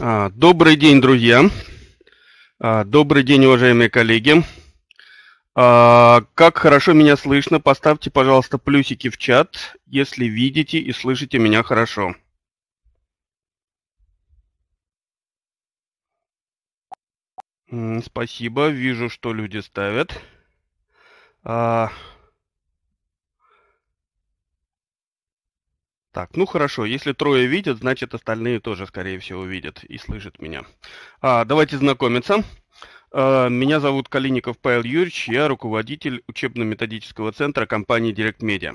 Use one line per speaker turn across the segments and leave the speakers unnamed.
А, добрый день, друзья. А, добрый день, уважаемые коллеги. А, как хорошо меня слышно, поставьте, пожалуйста, плюсики в чат, если видите и слышите меня хорошо. Спасибо, вижу, что люди ставят. Так, ну хорошо, если трое видят, значит остальные тоже, скорее всего, видят и слышат меня. А, давайте знакомиться. А, меня зовут Калиников Павел Юрьевич, я руководитель учебно-методического центра компании Direct Media.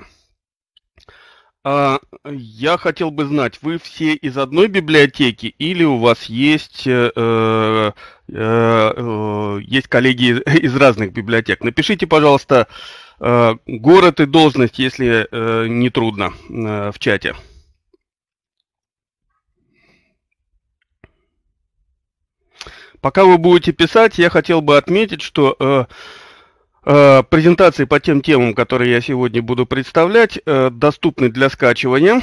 А, я хотел бы знать, вы все из одной библиотеки или у вас есть, э, э, э, э есть коллеги из разных библиотек? Напишите, пожалуйста, э, Э, город и должность, если э, не трудно, э, в чате. Пока вы будете писать, я хотел бы отметить, что презентации по тем темам, которые я сегодня буду представлять, доступны для скачивания.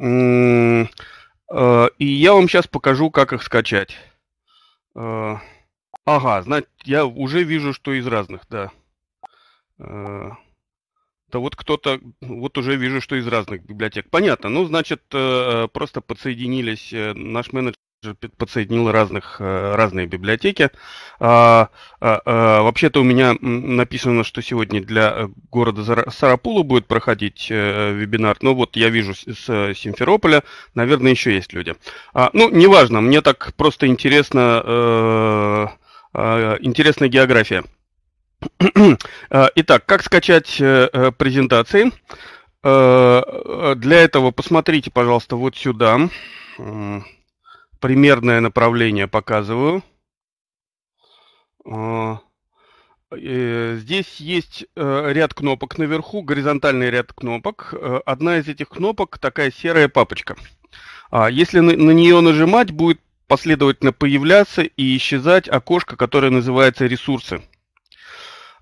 И я вам сейчас покажу, как их скачать. Ага, значит, я уже вижу, что из разных, да. Э, да вот кто-то, вот уже вижу, что из разных библиотек. Понятно. Ну, значит, э, просто подсоединились, э, наш менеджер подсоединил разных, разные библиотеки. А, а, а, вообще-то у меня написано, что сегодня для города Сарапула будет проходить вебинар. Но вот я вижу с Симферополя, наверное, еще есть люди. ну, неважно, мне так просто интересно, интересная география. Э, итак, как скачать э, э, презентации? Для этого посмотрите, пожалуйста, вот сюда. Примерное направление показываю. Здесь есть ряд кнопок наверху, горизонтальный ряд кнопок. Одна из этих кнопок такая серая папочка. А если на нее нажимать, будет последовательно появляться и исчезать окошко, которое называется «Ресурсы».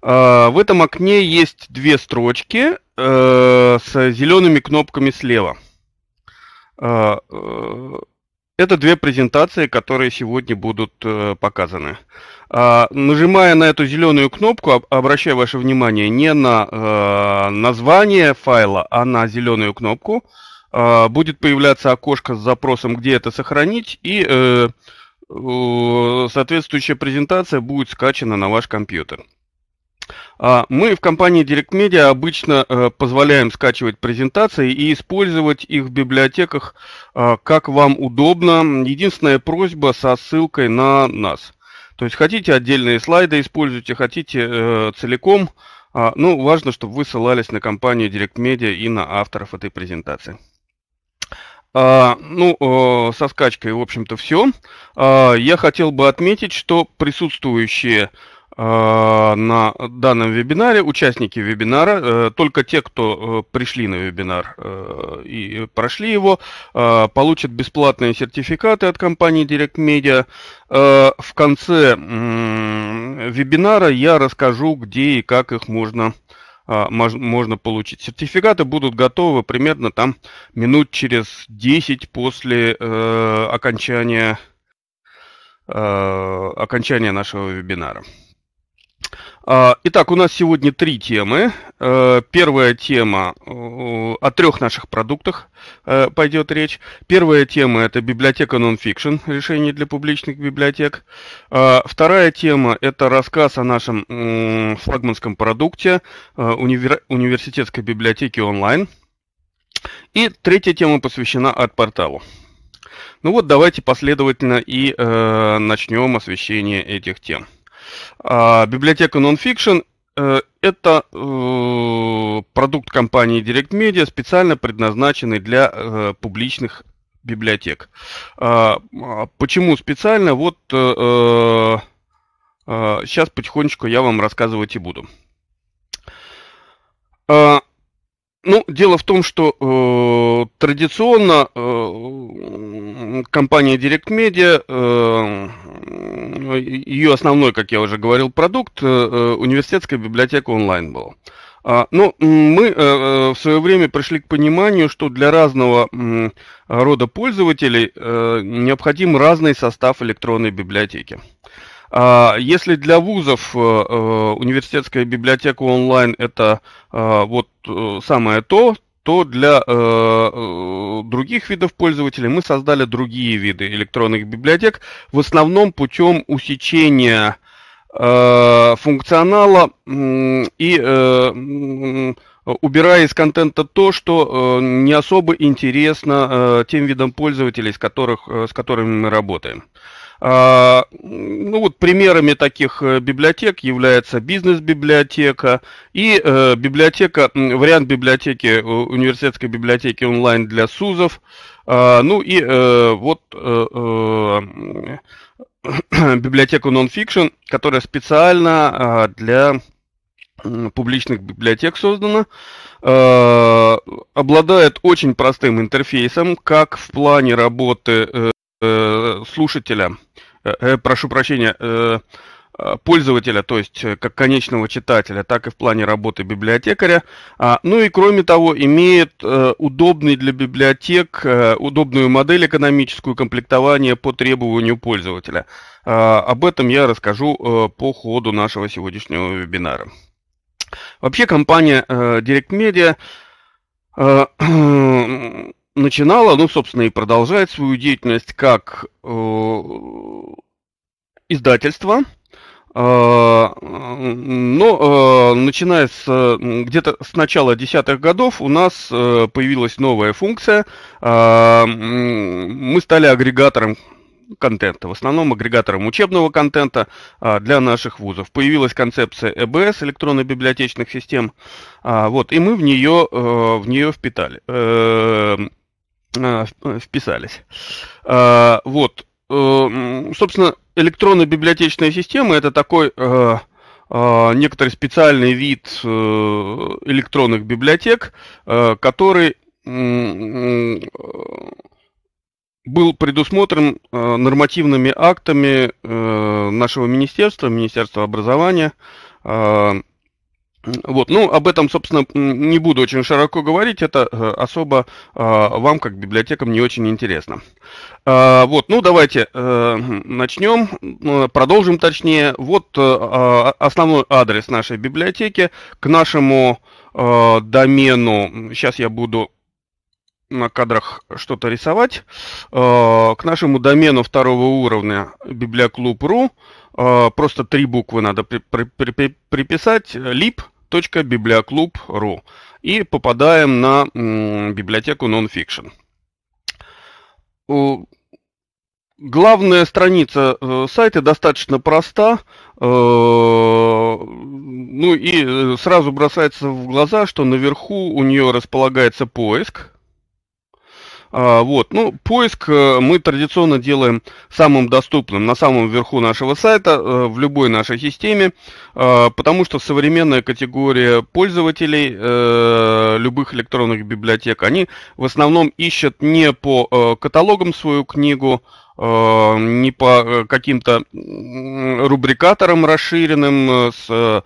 Э, в этом окне есть две строчки э, с зелеными кнопками слева. Э, это две презентации, которые сегодня будут показаны. Нажимая на эту зеленую кнопку, обращаю ваше внимание не на название файла, а на зеленую кнопку. Будет появляться окошко с запросом, где это сохранить, и соответствующая презентация будет скачана на ваш компьютер. А, мы в компании Direct Media обычно э, позволяем скачивать презентации и использовать их в библиотеках а, как вам удобно. Единственная просьба со ссылкой на нас. То есть хотите отдельные слайды используйте, а хотите э, целиком. Ну, важно, чтобы вы ссылались на компанию Direct Media и на авторов этой презентации. А, ну, э, со скачкой, в общем-то, все. А, я хотел бы отметить, что присутствующие Э, на данном вебинаре участники вебинара, э, только те, кто э, пришли на вебинар и прошли его, получат бесплатные сертификаты от компании Direct Media. В конце вебинара я расскажу, где и как их можно можно получить. Сертификаты будут готовы примерно там минут через 10 после окончания, окончания нашего вебинара. А, итак, у нас сегодня три темы. Э, первая тема э, о трех наших продуктах э, пойдет речь. Первая тема это библиотека Nonfiction, решение для публичных библиотек. А, вторая тема это рассказ о нашем флагманском продукте универ... университетской библиотеки онлайн. И третья тема посвящена арт-порталу. Ну вот давайте последовательно и э, начнем освещение этих тем. А, библиотека Nonfiction э, это э, продукт компании Direct Media, специально предназначенный для э, публичных библиотек. А, а почему специально? Вот сейчас потихонечку я вам рассказывать и буду. Ну, дело в том, что э, традиционно э, компания Direct Media, э, ее основной, как я уже говорил, продукт э, э университетская библиотека онлайн была. А, но ну, мы э, э в свое время пришли к пониманию, что для разного э, рода пользователей э, необходим разный состав электронной библиотеки. А, если для вузов э, э, университетская библиотека онлайн это э, вот самое то, то для других видов пользователей мы создали другие виды электронных библиотек, в основном путем усечения функционала и убирая из контента то, что не особо интересно тем видам пользователей, с, которых, с которыми мы работаем. А, ну вот примерами таких э, библиотек является бизнес-библиотека и э, библиотека, вариант библиотеки, э, университетской библиотеки онлайн для СУЗов. А, ну и вот библиотеку Nonfiction, которая специально а, для публичных библиотек создана, обладает очень простым интерфейсом, как в плане работы Э, слушателя, э, э, прошу прощения, э, э пользователя, то есть как конечного читателя, так и в плане работы библиотекаря. А, ну и кроме того, имеет удобный для библиотек, удобную модель экономическую комплектование по требованию пользователя. А, об этом я расскажу по ходу нашего сегодняшнего вебинара. Вообще компания Direct Media начинала, ну, собственно, и продолжает свою деятельность как э, издательство, э, но э, начиная с где-то с начала десятых годов у нас э, появилась новая функция. Мы стали агрегатором контента, в основном агрегатором учебного контента а, для наших вузов. Появилась концепция ЭБС, электронно-библиотечных систем, а, вот, и мы в нее, э, в нее впитали. Э, Э, э, вписались. Э, вот. Собственно, электронная библиотечная система это такой некоторый специальный вид электронных библиотек, который был предусмотрен нормативными актами нашего министерства, Министерства образования, вот, ну, об этом, собственно, не буду очень широко говорить, это э, особо э, вам, как библиотекам, не очень интересно. Э, вот, ну, давайте э, начнем, продолжим точнее. Вот э, а, основной адрес нашей библиотеки к нашему э, домену, сейчас я буду на кадрах что-то рисовать, э, к нашему домену второго уровня библиоклуб.ру, э, а, просто три буквы надо при, при, при, приписать. lib.biblioclub.ru И попадаем на библиотеку Nonfiction. Главная страница э, сайта достаточно проста, э, ну и э, сразу бросается в глаза, что наверху у нее располагается поиск, а, вот. Ну, поиск э, мы традиционно делаем самым доступным, на самом верху нашего сайта, э, в любой нашей системе, а, потому что современная категория пользователей э, любых электронных библиотек, они в основном ищут не по каталогам свою книгу, не по каким-то рубрикаторам расширенным с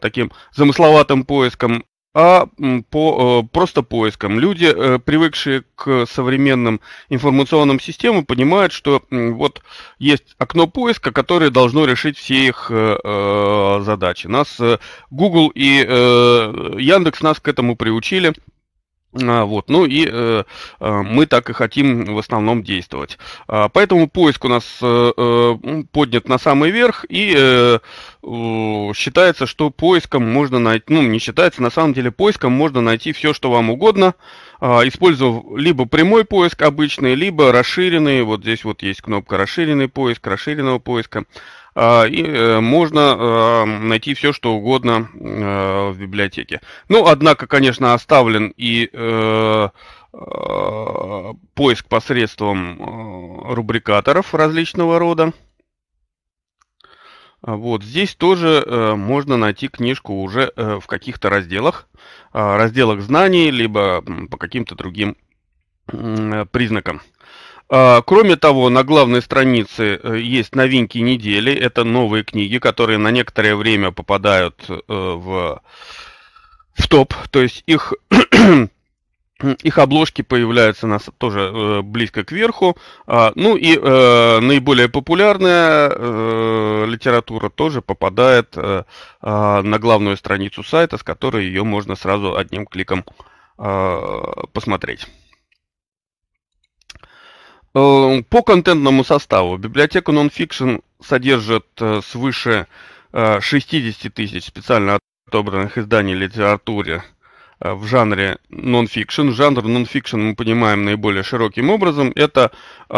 таким замысловатым поиском, а по э, просто поискам. Люди, э, привыкшие к современным информационным системам, понимают, что вот есть окно поиска, которое должно решить все их э, задачи. Нас Google и Яндекс нас к этому приучили – а, вот, ну и э, а, мы так и хотим в основном действовать. А, поэтому поиск у нас э, э поднят на самый верх, и э, считается, что поиском можно найти, ну не считается, на самом деле поиском можно найти все, что вам угодно, э, используя либо прямой поиск обычный, либо расширенный, вот здесь вот есть кнопка расширенный поиск, расширенного поиска, а, и э, можно а, найти все, что угодно э, в библиотеке. Ну, однако, конечно, оставлен и э, а, поиск посредством рубрикаторов различного рода. Вот здесь тоже э, можно найти книжку уже э, в каких-то разделах, э, разделах знаний, либо по каким-то другим э, признакам. А, кроме того, на главной странице э, есть новинки недели. Это новые книги, которые на некоторое время попадают э, в, в топ. То есть их, их обложки появляются нас тоже э, близко к верху. А, ну и наиболее популярная литература тоже попадает а, на главную страницу сайта, с которой ее можно сразу одним кликом посмотреть. Э, по контентному составу библиотека Nonfiction содержит э, свыше 60 э, тысяч специально отобранных изданий литературе в жанре нон-фикшн. Жанр нон-фикшн мы понимаем наиболее широким образом. Это э,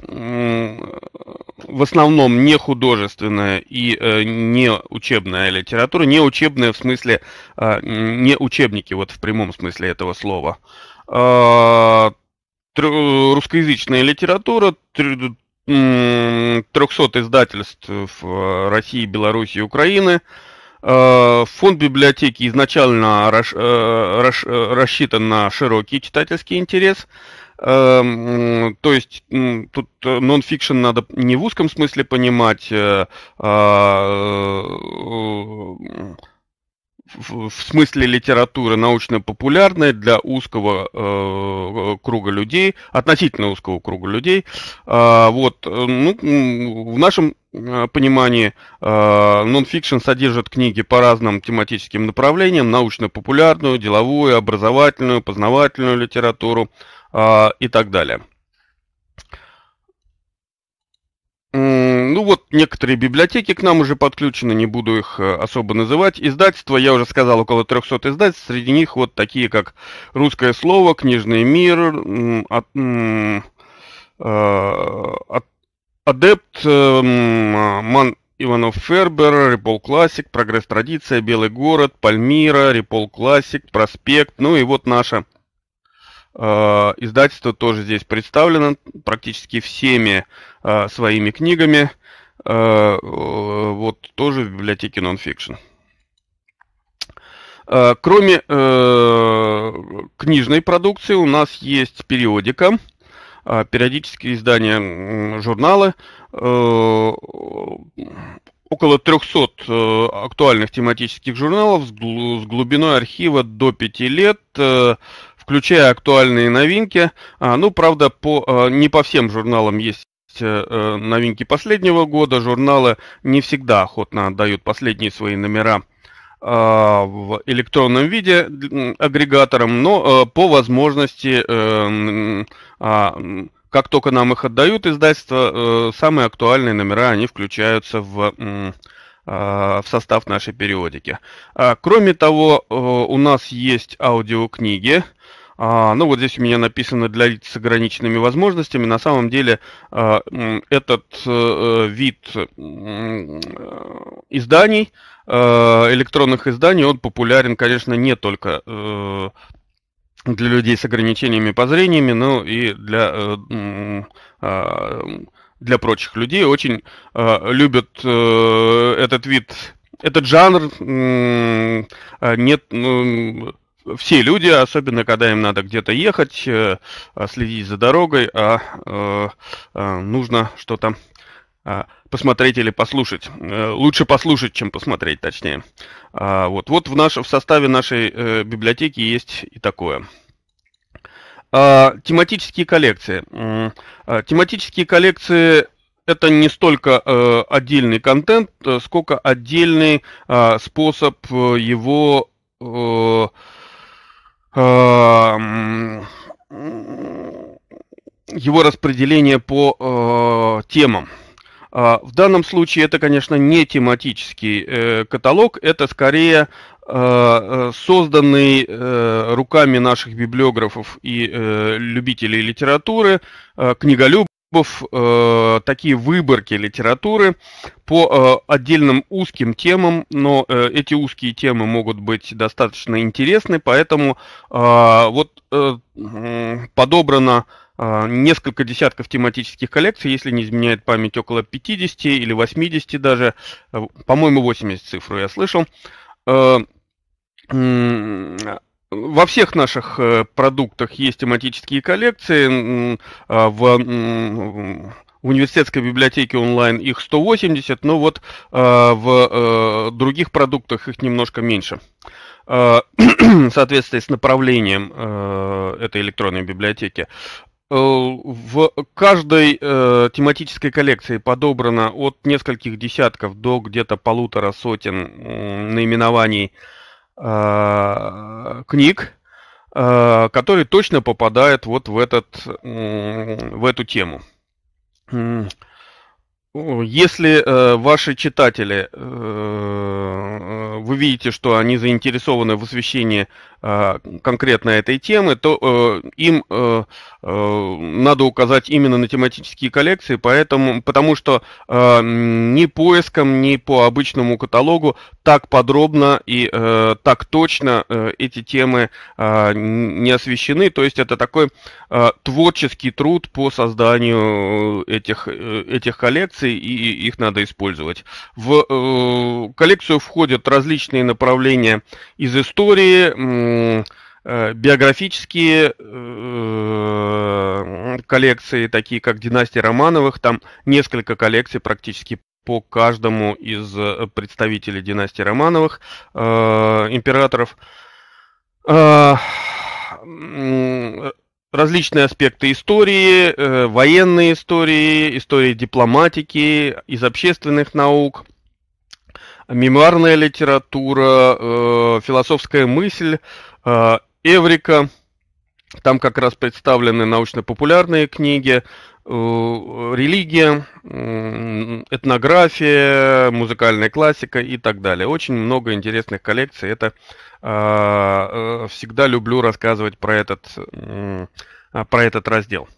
в основном не художественная и э, не учебная литература. Не учебная в смысле, э, не учебники, вот в прямом смысле этого слова. Э, русскоязычная литература, 300 издательств в России, Беларуси и Украины. Э, фонд библиотеки изначально э, э, рассчитан на широкий читательский интерес. То есть тут нон-фикшн надо не в узком смысле понимать, а, в смысле литературы научно-популярной для узкого э, круга людей, относительно узкого круга людей. А, э, вот, ну, в нашем э, понимании э, фикшн содержит книги по разным тематическим направлениям, научно-популярную, деловую, образовательную, познавательную литературу э, и так далее. Ну вот некоторые библиотеки к нам уже подключены, не буду их э, особо называть. Издательства, я уже сказал, около 300 издательств. Среди них вот такие, как «Русское слово», «Книжный мир», от, от, э, «Адепт», э, а, «Ман Иванов Фербер, Репол Классик, Прогресс Традиция, Белый город, Пальмира, Репол Классик, Проспект, ну и вот наша Э, издательство тоже здесь представлено практически всеми э, своими книгами. Э, вот тоже в библиотеке Nonfiction. Кроме книжной продукции у нас есть периодика, периодические издания, журналы, около 300 актуальных тематических журналов с глубиной архива до 5 лет, включая актуальные новинки. А, ну, правда, по, а, не по всем журналам есть э, э новинки последнего года. Журналы не всегда охотно отдают последние свои номера а, в электронном виде агрегаторам, но э, по возможности, э, а, как только нам их отдают издательства, самые актуальные номера, они включаются в а, в состав нашей периодики. Кроме того, у нас есть аудиокниги, а, ну вот здесь у меня написано для лиц с ограниченными возможностями. На самом деле а, этот а, вид э, изданий, а, электронных изданий, он популярен, конечно, не только а, для людей с ограничениями по зрениями, но и для... А, а, для прочих людей очень э, любят э, этот вид, этот жанр э, нет, ну, все люди, особенно когда им надо где-то ехать, э, а, следить за дорогой, а, э, а нужно что-то а, посмотреть или послушать. Э, лучше послушать, чем посмотреть, точнее. Вот, вот в, наш, в составе нашей библиотеки есть и такое. Тематические коллекции. Тематические коллекции это не столько отдельный контент, сколько отдельный способ его Эм, его распределение по э, темам. А, в данном случае это, конечно, не тематический э, каталог, это скорее э, созданный руками наших библиографов и любителей литературы, книголюбов клубов э, такие выборки литературы по э, отдельным узким темам, но э, эти узкие темы могут быть достаточно интересны, поэтому э, вот э, подобрано э, несколько десятков тематических коллекций, если не изменяет память, около 50 или 80 даже, э, по-моему, 80 цифру я слышал. Э, во всех наших э, продуктах есть тематические коллекции. А, в университетской библиотеке онлайн их 180, но вот а, в э, других продуктах их немножко меньше. В а, соответствии с направлением э, этой электронной библиотеки. В каждой э, тематической коллекции подобрано от нескольких десятков до где-то полутора сотен э, наименований э, Э, книг, э, которые точно попадают вот в, этот, в эту тему. Если э, ваши читатели, э, э, вы видите, что они заинтересованы в освещении э, конкретно этой темы, то э, им э, э, надо указать именно на тематические коллекции, поэтому, потому что э, ни поиском, ни по обычному каталогу так подробно и э, так точно э, эти темы э, не освещены. То есть это такой э, творческий труд по созданию э, этих, э, этих коллекций коллекции, и их надо использовать. В э, коллекцию входят различные направления из истории, э, биографические э, коллекции, такие как «Династия Романовых», там несколько коллекций практически по каждому из э, представителей династии Романовых, э, императоров. Э, различные аспекты истории, э, военные истории, истории дипломатики, из общественных наук, мемуарная литература, э, философская мысль, э, эврика. Там как раз представлены научно-популярные книги, Э, религия, этнография, музыкальная классика и так далее. Очень много интересных коллекций. Это а, э, всегда люблю рассказывать про этот, а, про этот раздел.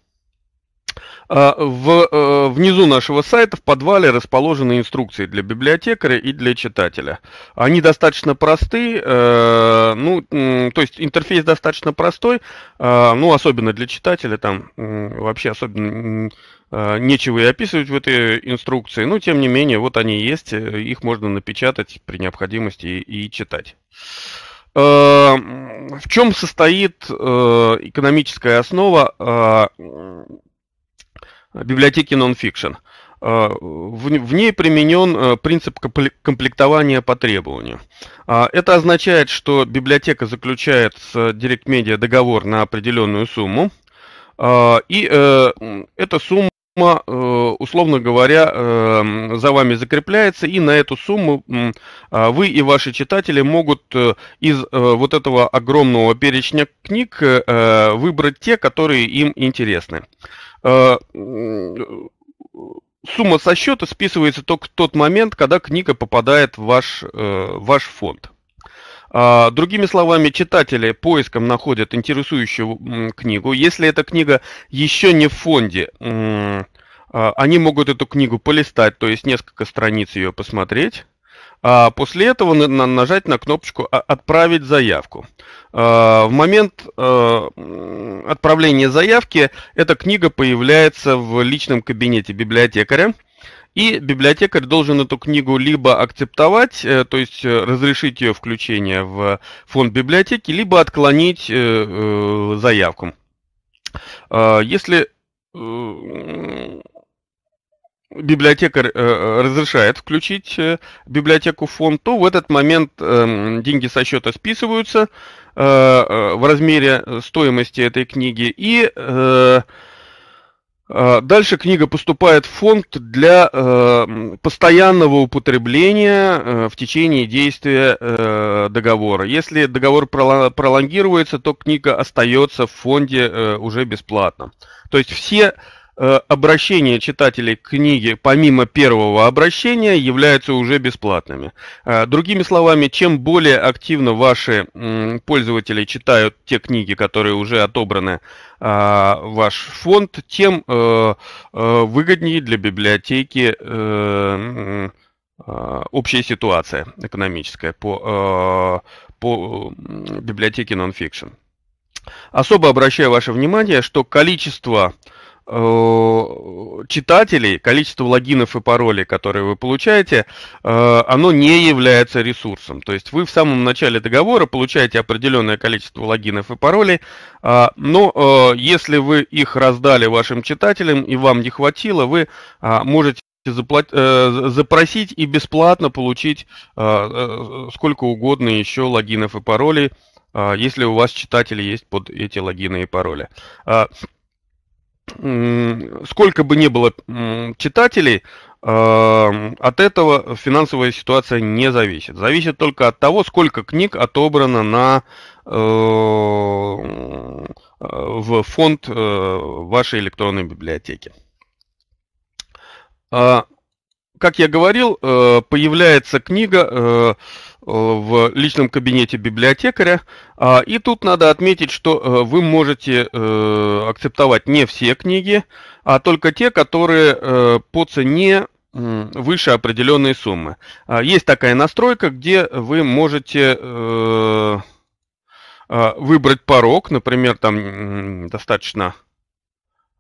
А, в, э, внизу нашего сайта в подвале расположены инструкции для библиотекаря и для читателя. Они достаточно просты, э, ну, то есть интерфейс достаточно простой, а, ну, особенно для читателя, там вообще особенно а, нечего и описывать в этой инструкции, но тем не менее, вот они есть, э, их можно напечатать при необходимости и, и читать. В чем состоит экономическая основа библиотеки Nonfiction. А, в ней применен э, принцип комплектования по требованию. А, это означает, что библиотека заключает с Direct Media договор на определенную сумму, а, и э, эта сумма сумма, э, условно говоря, за вами закрепляется, и на эту сумму вы и ваши читатели могут из вот этого огромного перечня книг выбрать те, которые им интересны. Э, сумма со счета списывается только в тот момент, когда книга попадает в ваш, э, ваш фонд. А, другими словами, читатели поиском находят интересующую книгу. Если эта книга еще не в фонде, а, они могут эту книгу полистать, то есть несколько страниц ее посмотреть. А после этого нажать на кнопочку «А, «Отправить заявку». А, в момент э, отправления заявки эта книга появляется в личном кабинете библиотекаря. И библиотекарь должен эту книгу либо акцептовать, э, то есть э, разрешить ее включение в фонд библиотеки, либо отклонить заявку. А, если библиотекарь э, э, разрешает включить э, библиотеку в фонд, то в этот момент э, деньги со счета списываются э, э, в размере стоимости этой книги. И э, э, дальше книга поступает в фонд для э, постоянного употребления э, в течение действия э, договора. Если договор пролонгируется, то книга остается в фонде э, уже бесплатно. То есть все Э, обращения читателей к книге помимо первого обращения являются уже бесплатными. Э, другими словами, чем более активно ваши пользователи читают те книги, которые уже отобраны э, ваш фонд, тем выгоднее для библиотеки общая ситуация экономическая по, по библиотеке Nonfiction. Особо обращаю ваше внимание, что количество Э, читателей, количество логинов и паролей, которые вы получаете, э, оно не является ресурсом. То есть вы в самом начале договора получаете определенное количество логинов и паролей, а, но э, если вы их раздали вашим читателям и вам не хватило, вы а, можете запросить и бесплатно получить сколько угодно еще логинов и паролей, а, если у вас читатели есть под эти логины и пароли сколько бы ни было читателей, эм, от этого финансовая ситуация не зависит. Зависит только от того, сколько книг отобрано на, э, в фонд э, вашей электронной библиотеки. А, как я говорил, э, появляется книга э, э, в личном кабинете библиотекаря. А, и тут надо отметить, что вы можете акцептовать не все книги, а только те, которые по цене выше определенной суммы. А, есть такая настройка, где вы можете выбрать порог, например, там достаточно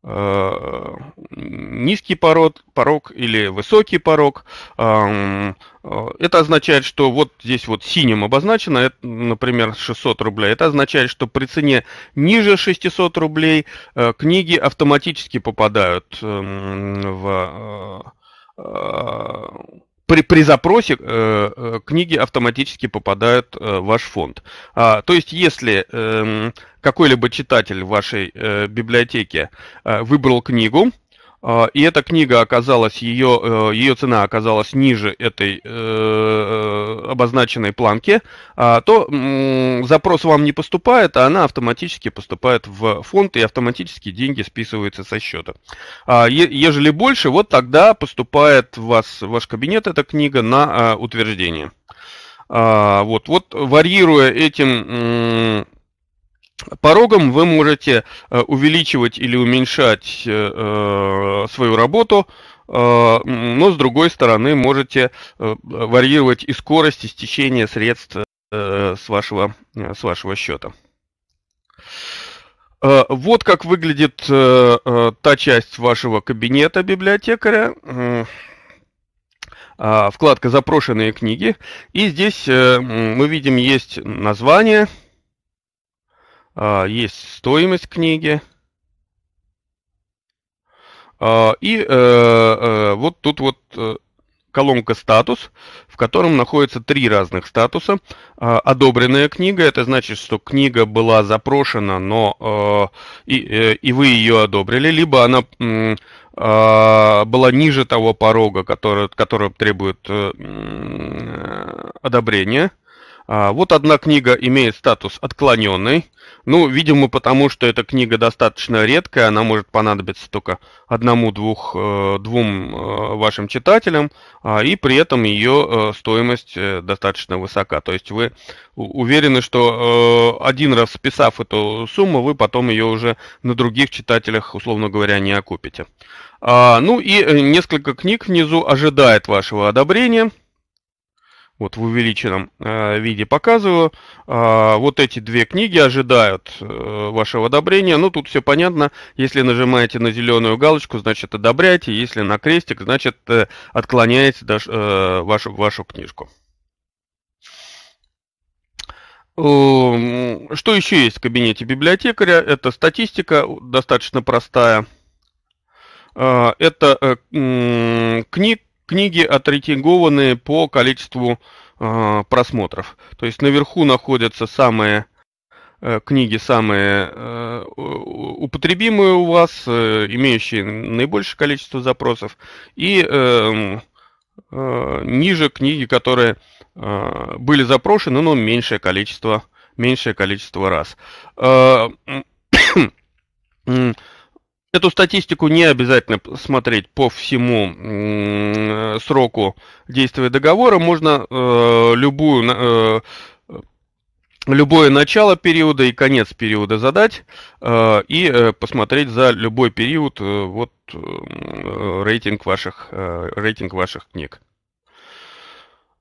Э, низкий порог, порог или высокий порог. Эм, э, это означает, что вот здесь вот синим обозначено, например, 600 рублей. Это означает, что при цене ниже 600 рублей э, книги автоматически попадают эм, в при, при запросе э, книги автоматически попадают э, в ваш фонд. А, то есть, если э, какой-либо читатель в вашей э, библиотеке э, выбрал книгу, э, и эта книга оказалась, ее, э, ее цена оказалась ниже этой э, э обозначенной планки, э, то э, запрос вам не поступает, а она автоматически поступает в фонд, и автоматически деньги списываются со счета. Э, ежели больше, вот тогда поступает в, вас, в ваш кабинет эта книга на э, утверждение. А, вот, вот варьируя этим порогом вы можете э, увеличивать или уменьшать э, э, свою работу, но с другой стороны можете варьировать и скорость, истечения средств с вашего, с вашего счета. Вот как выглядит та часть вашего кабинета библиотекаря. А, вкладка «Запрошенные книги». И здесь мы видим, есть название – а, есть стоимость книги. А, и э, э, вот тут вот э, колонка «Статус», в котором находятся три разных статуса. А, одобренная книга – это значит, что книга была запрошена, но и, и вы ее одобрили, либо она была ниже того порога, который, который требует одобрения – а, вот одна книга имеет статус отклоненный, Ну, видимо, потому что эта книга достаточно редкая, она может понадобиться только одному-двух, э, двум э, вашим читателям, а, и при этом ее э, стоимость достаточно высока. То есть вы уверены, что один раз списав эту сумму, вы потом ее уже на других читателях, условно говоря, не окупите. А, ну и несколько книг внизу ожидает вашего одобрения вот в увеличенном э, виде показываю. Э, вот эти две книги ожидают э, вашего одобрения. Ну, тут все понятно. Если нажимаете на зеленую галочку, значит одобряете. Если на крестик, значит э, отклоняете даш, э, вашу, вашу книжку. Что еще есть в кабинете библиотекаря? Это статистика, достаточно простая. А, это э, книг, Книги отрейтингованы по количеству э, просмотров. То есть наверху находятся самые э, книги, самые э, употребимые у вас, э, имеющие наибольшее количество запросов. И э, э, ниже книги, которые э, были запрошены, но меньшее количество, меньшее количество раз. Э, Эту статистику не обязательно смотреть по всему э, сроку действия договора. Можно э, любую, э, любое начало периода и конец периода задать э, и э, посмотреть за любой период э, вот, рейтинг, ваших, рейтинг ваших книг.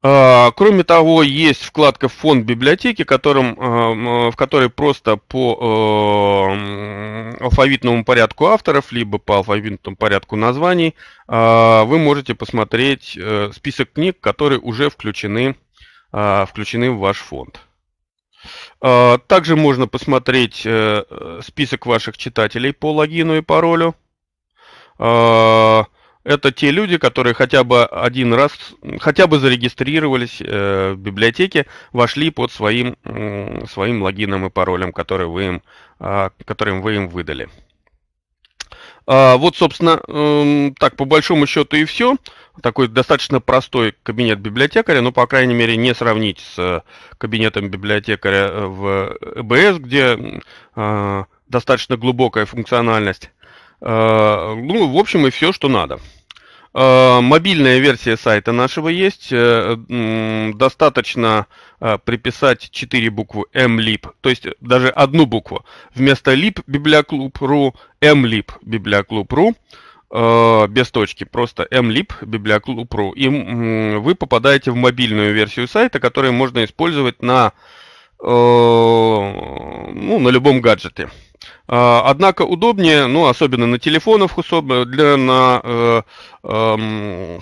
А, кроме того, есть вкладка «Фонд библиотеки», которым, а, в которой просто по а, алфавитному порядку авторов, либо по алфавитному порядку названий, вы можете посмотреть э, список книг, которые уже включены, включены в ваш фонд. Также можно посмотреть э, список ваших читателей по логину и паролю это те люди, которые хотя бы один раз, хотя бы зарегистрировались э, в библиотеке, вошли под своим, своим логином и паролем, который вы им, а, которым вы им выдали. А, вот, собственно, эм, так, по большому счету и все. Такой достаточно простой кабинет библиотекаря, но, по крайней мере, не сравнить с э, кабинетом библиотекаря э, в ЭБС, где а, достаточно глубокая функциональность Э, ну, в общем, и все, что надо. Э, мобильная версия сайта нашего есть. Э, достаточно приписать 4 буквы mlib, то есть даже одну букву. Вместо lib библиоклуб.ру mlib библиоклуб.ру без точки, просто mlib библиоклуб.ру. И вы попадаете в мобильную версию сайта, которую можно использовать на, ну, на любом гаджете. А, однако удобнее, ну, особенно на телефонах, особо для на э, эм,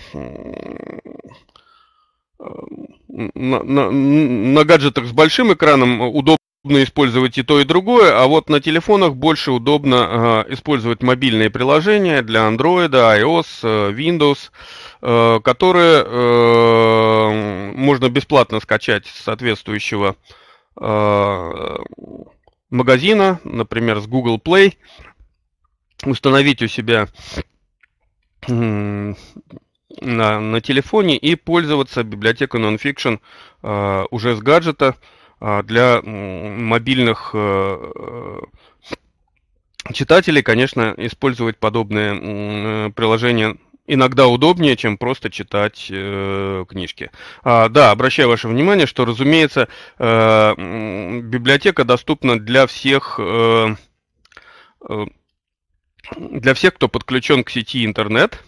эм, на, на, на гаджетах с большим экраном удобно использовать и то, и другое, а вот на телефонах больше удобно э, использовать мобильные приложения для Android, iOS, э, Windows, которые э, можно бесплатно скачать с соответствующего магазина, например, с Google Play, установить у себя на, на телефоне и пользоваться библиотекой Nonfiction э, а, уже с гаджета а, э, для мобильных э, читателей, конечно, использовать подобные приложения иногда удобнее, чем просто читать э, книжки. А, да, обращаю ваше внимание, что, разумеется, э, библиотека доступна для всех, э, э, для всех, кто подключен к сети интернет.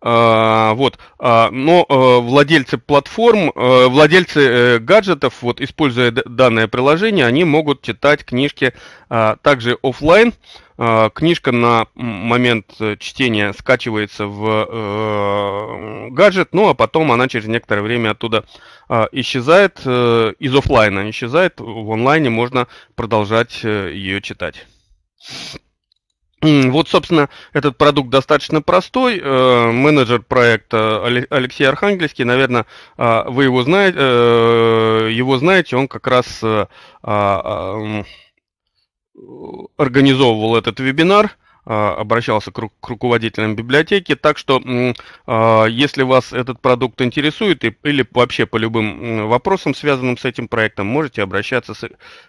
А, вот. А, но э, владельцы платформ, э, владельцы э, гаджетов, вот, используя данное приложение, они могут читать книжки а, также офлайн. Книжка на момент чтения скачивается в гаджет, ну а потом она через некоторое время оттуда исчезает, из офлайна исчезает, в онлайне можно продолжать ее читать. Вот, собственно, этот продукт достаточно простой. Э, менеджер проекта Алексей Архангельский, наверное, а, вы его знаете, э, его знаете, он как раз э, а, а, организовывал этот вебинар обращался к, руководителям библиотеки. Так что, если вас этот продукт интересует и, или вообще по любым вопросам, связанным с этим проектом, можете обращаться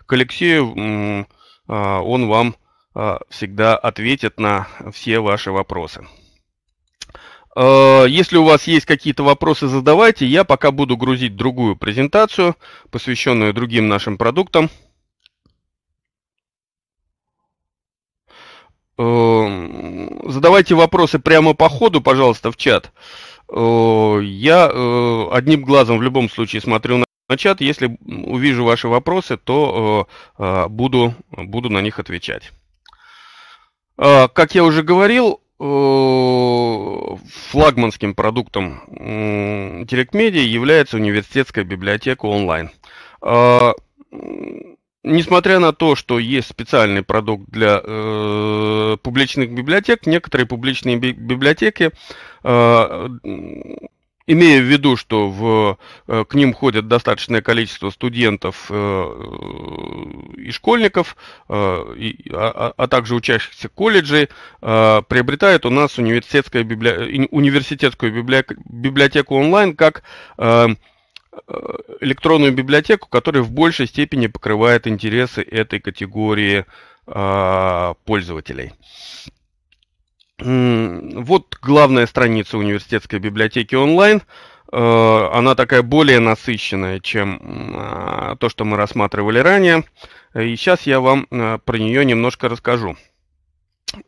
к Алексею, он вам Э, всегда ответят на все ваши вопросы. Э, если у вас есть какие-то вопросы, задавайте. Я пока буду грузить другую презентацию, посвященную другим нашим продуктам. Э, задавайте вопросы прямо по ходу, пожалуйста, в чат. Я одним глазом в любом случае смотрю на чат. Если увижу ваши вопросы, то буду, буду на них отвечать. А, как я уже говорил, э, флагманским продуктом Телектмедиа является университетская библиотека онлайн. А, несмотря на то, что есть специальный продукт для э, публичных библиотек, некоторые публичные би библиотеки э, имея в виду, что в, э, к ним ходит достаточное количество студентов э, и школьников, э, и, а, а, а также учащихся колледжей, приобретает у нас университетская библи... университетскую библи... библиотеку онлайн как электронную библиотеку, которая в большей степени покрывает интересы этой категории пользователей. Вот главная страница университетской библиотеки онлайн. Э, она такая более насыщенная, чем а, то, что мы рассматривали ранее. И сейчас я вам э, про нее немножко расскажу.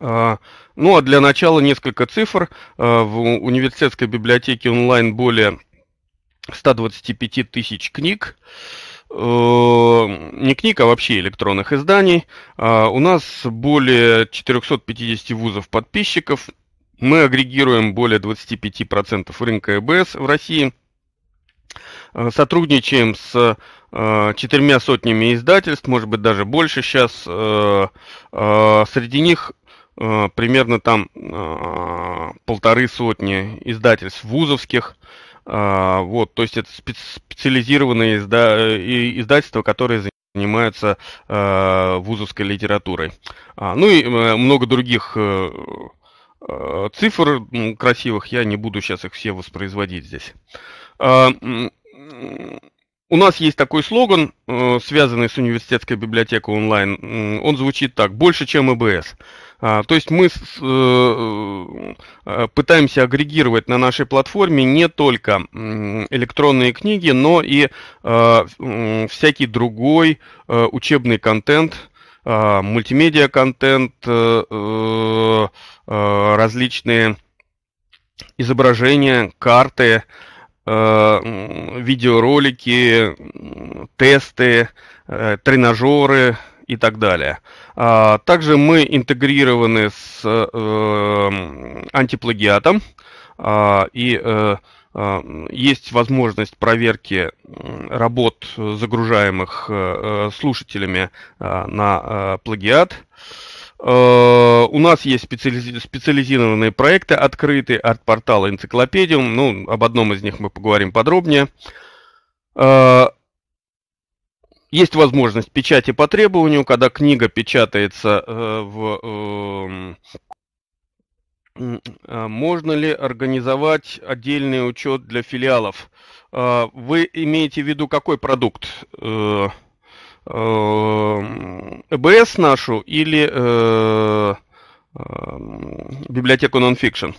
Э, ну а для начала несколько цифр. В университетской библиотеке онлайн более 125 тысяч книг. Э, не книг, а вообще электронных изданий. А, у нас более 450 вузов подписчиков. Мы агрегируем более 25% рынка ЭБС в России. А, сотрудничаем с а, четырьмя сотнями издательств, может быть даже больше сейчас. Среди них примерно там полторы сотни издательств вузовских – а, вот, то есть это специализированные издательства, которые занимаются а, вузовской литературой. А, ну и много других э, цифр красивых, я не буду сейчас их все воспроизводить здесь. У нас есть такой слоган, э, связанный с университетской библиотекой онлайн. Он звучит так, больше, чем ЭБС. А, то есть мы э, э, пытаемся агрегировать на нашей платформе не только электронные книги, но и всякий другой учебный контент, а, мультимедиа контент, различные изображения, карты, Э, видеоролики, тесты, э, тренажеры и так далее. А, также мы интегрированы с э, антиплагиатом а, и а, есть возможность проверки работ, загружаемых слушателями на плагиат. Э, у нас есть специализи- специализированные проекты открытые от портала Энциклопедиум. Ну, об одном из них мы поговорим подробнее. Э, есть возможность печати по требованию, когда книга печатается э, в... Эм, можно ли организовать отдельный учет для филиалов? Вы имеете в виду какой продукт? ЭБС э нашу или э, э, библиотеку Nonfiction?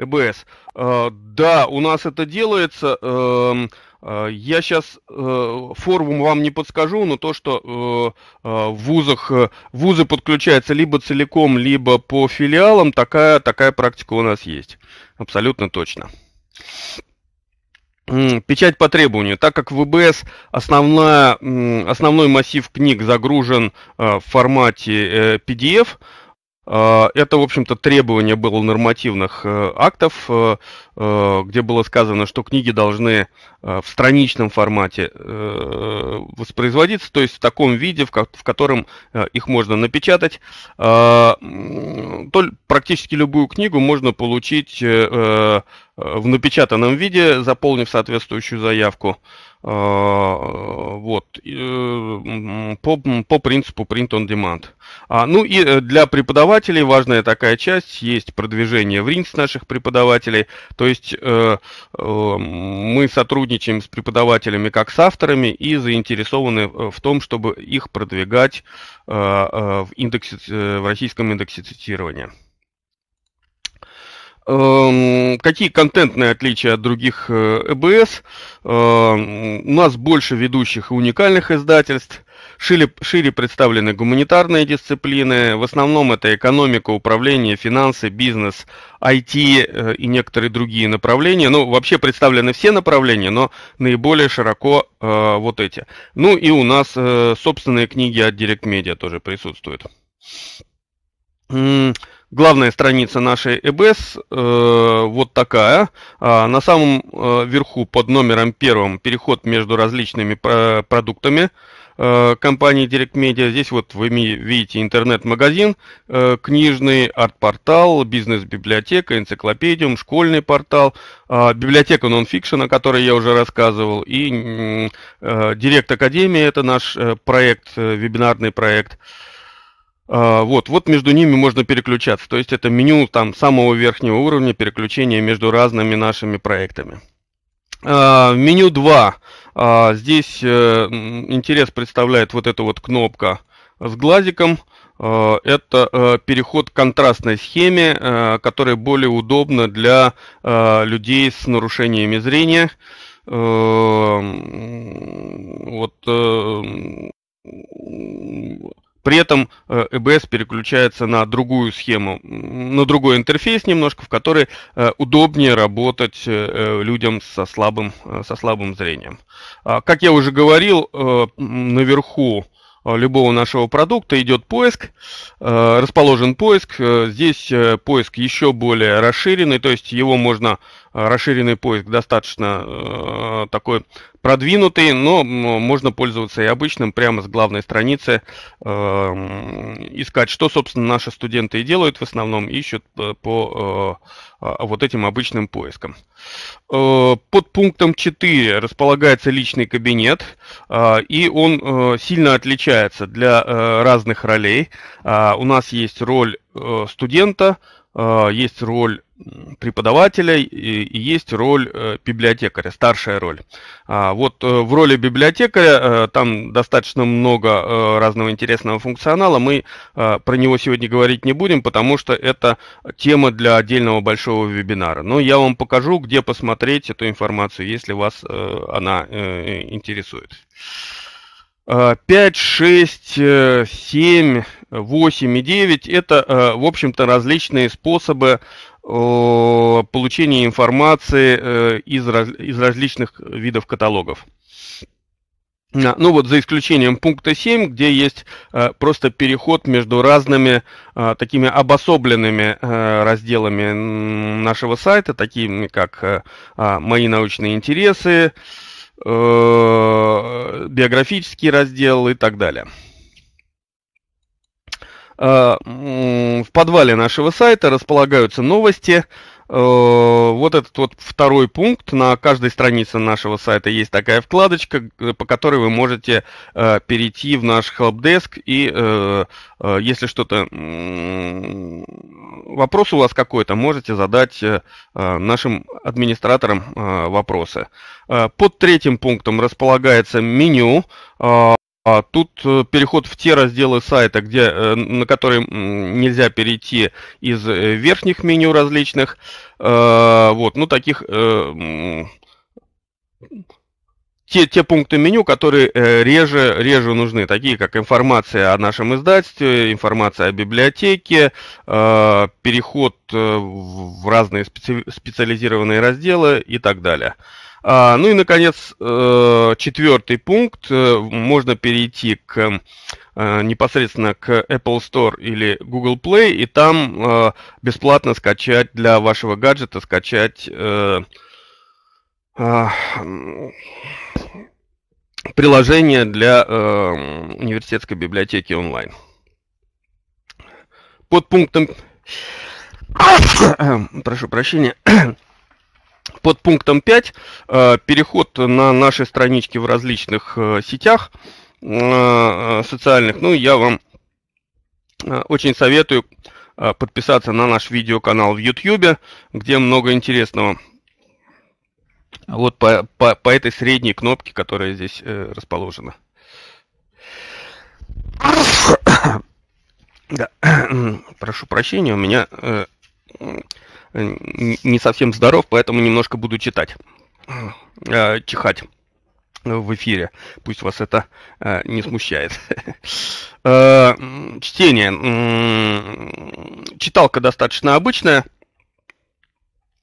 ЭБС. Э э, да, у нас это делается. Я сейчас форум вам не подскажу, но то, что в вузах вузы подключаются либо целиком, либо по филиалам, такая, такая практика у нас есть. Абсолютно точно. Печать по требованию. Так как в ВБС основная, основной массив книг загружен э, в формате PDF, э, э, это, в общем-то, требование было нормативных актов, Э, где было сказано, что книги должны э, в страничном формате э, воспроизводиться, то есть в таком виде, в котором их можно напечатать. Практически любую книгу можно получить в напечатанном виде, заполнив соответствующую заявку. Вот. По, по принципу print on demand. А, ну и для преподавателей важная такая часть, есть продвижение в РИНС наших преподавателей, то есть э, э, мы сотрудничаем с преподавателями как с авторами и заинтересованы э, в том, чтобы их продвигать в, индексе, в российском индексе цитирования. Эм, какие контентные отличия от других ЭБС? У нас больше ведущих и уникальных издательств. Шире, шире представлены гуманитарные дисциплины, в основном это экономика, управление, финансы, бизнес, IT э, и некоторые другие направления. Ну, вообще представлены все направления, но наиболее широко э, вот эти. Ну и у нас э, собственные книги от Direct Media тоже присутствуют. Главная страница нашей ЭБС э, вот такая. А, на самом э, верху под номером первым переход между различными про э, продуктами. Э, компании Direct Media. Здесь вот вы видите интернет-магазин, э, книжный, арт-портал, бизнес-библиотека, энциклопедиум, школьный портал, а, библиотека нонфикшн, о которой я уже рассказывал, и э, Direct Академия, это наш проект, вебинарный проект. А, вот, вот между ними можно переключаться. То есть это меню там самого верхнего уровня переключения между разными нашими проектами. А, меню 2. А, здесь э, интерес представляет вот эта вот кнопка с глазиком. А, это э, переход к контрастной схеме, э, которая более удобна для людей с нарушениями зрения. Вот при этом э, ЭБС переключается на другую схему, на другой интерфейс немножко, в которой э, удобнее работать э, людям со слабым, со слабым зрением. А, как я уже говорил, наверху любого нашего продукта идет поиск, расположен поиск, здесь поиск еще более расширенный, то есть его можно Э, расширенный поиск достаточно э, такой продвинутый, но можно пользоваться и обычным, прямо с главной страницы э, искать, что, собственно, наши студенты и делают в основном, ищут э, по э, а, вот этим обычным поискам. Э, под пунктом 4 располагается личный кабинет, и он сильно отличается для разных ролей. у нас есть роль студента, есть роль преподавателя и есть роль э, библиотекаря, старшая роль. А, вот э, в роли библиотекаря э, там достаточно много разного интересного функционала. Мы про него сегодня говорить не будем, потому что это тема для отдельного большого вебинара. Но я вам покажу, где посмотреть эту информацию, если вас она интересует. 5, 6, 7, 8 и 9 это, э, в общем-то, различные способы э, получения информации э, из, из различных видов каталогов. А, ну вот за исключением пункта 7, где есть просто переход между разными такими обособленными разделами нашего сайта, такими как а, «Мои научные интересы», «Биографический раздел» и так далее. Э, в подвале нашего сайта располагаются новости. Э, вот этот вот второй пункт. На каждой странице нашего сайта есть такая вкладочка, по которой вы можете э, перейти в наш хелпдеск. И если что-то вопрос у вас какой-то, можете задать нашим администраторам вопросы. Под третьим пунктом располагается меню. А тут э, переход в те разделы сайта, где, э, на которые нельзя перейти из э, верхних меню различных, вот, ну, таких, те, те пункты меню, которые реже, реже нужны, такие как информация о нашем издательстве, информация о библиотеке, переход в разные специализированные разделы и так далее. А, ну и, наконец, э, четвертый пункт. Э, можно перейти к э, непосредственно к Apple Store или Google Play и там бесплатно скачать для вашего гаджета, скачать а, приложение для университетской библиотеки онлайн. Под пунктом... Прошу прощения под пунктом 5 э, переход на наши странички в различных э, сетях э, социальных. Ну, я вам очень советую подписаться на наш видеоканал в YouTube, где много интересного. Вот по, по, по этой средней кнопке, которая здесь расположена. Прошу прощения, у меня не совсем здоров, поэтому немножко буду читать, э, чихать в эфире. Пусть вас это э, не смущает. Э, чтение. Читалка достаточно обычная.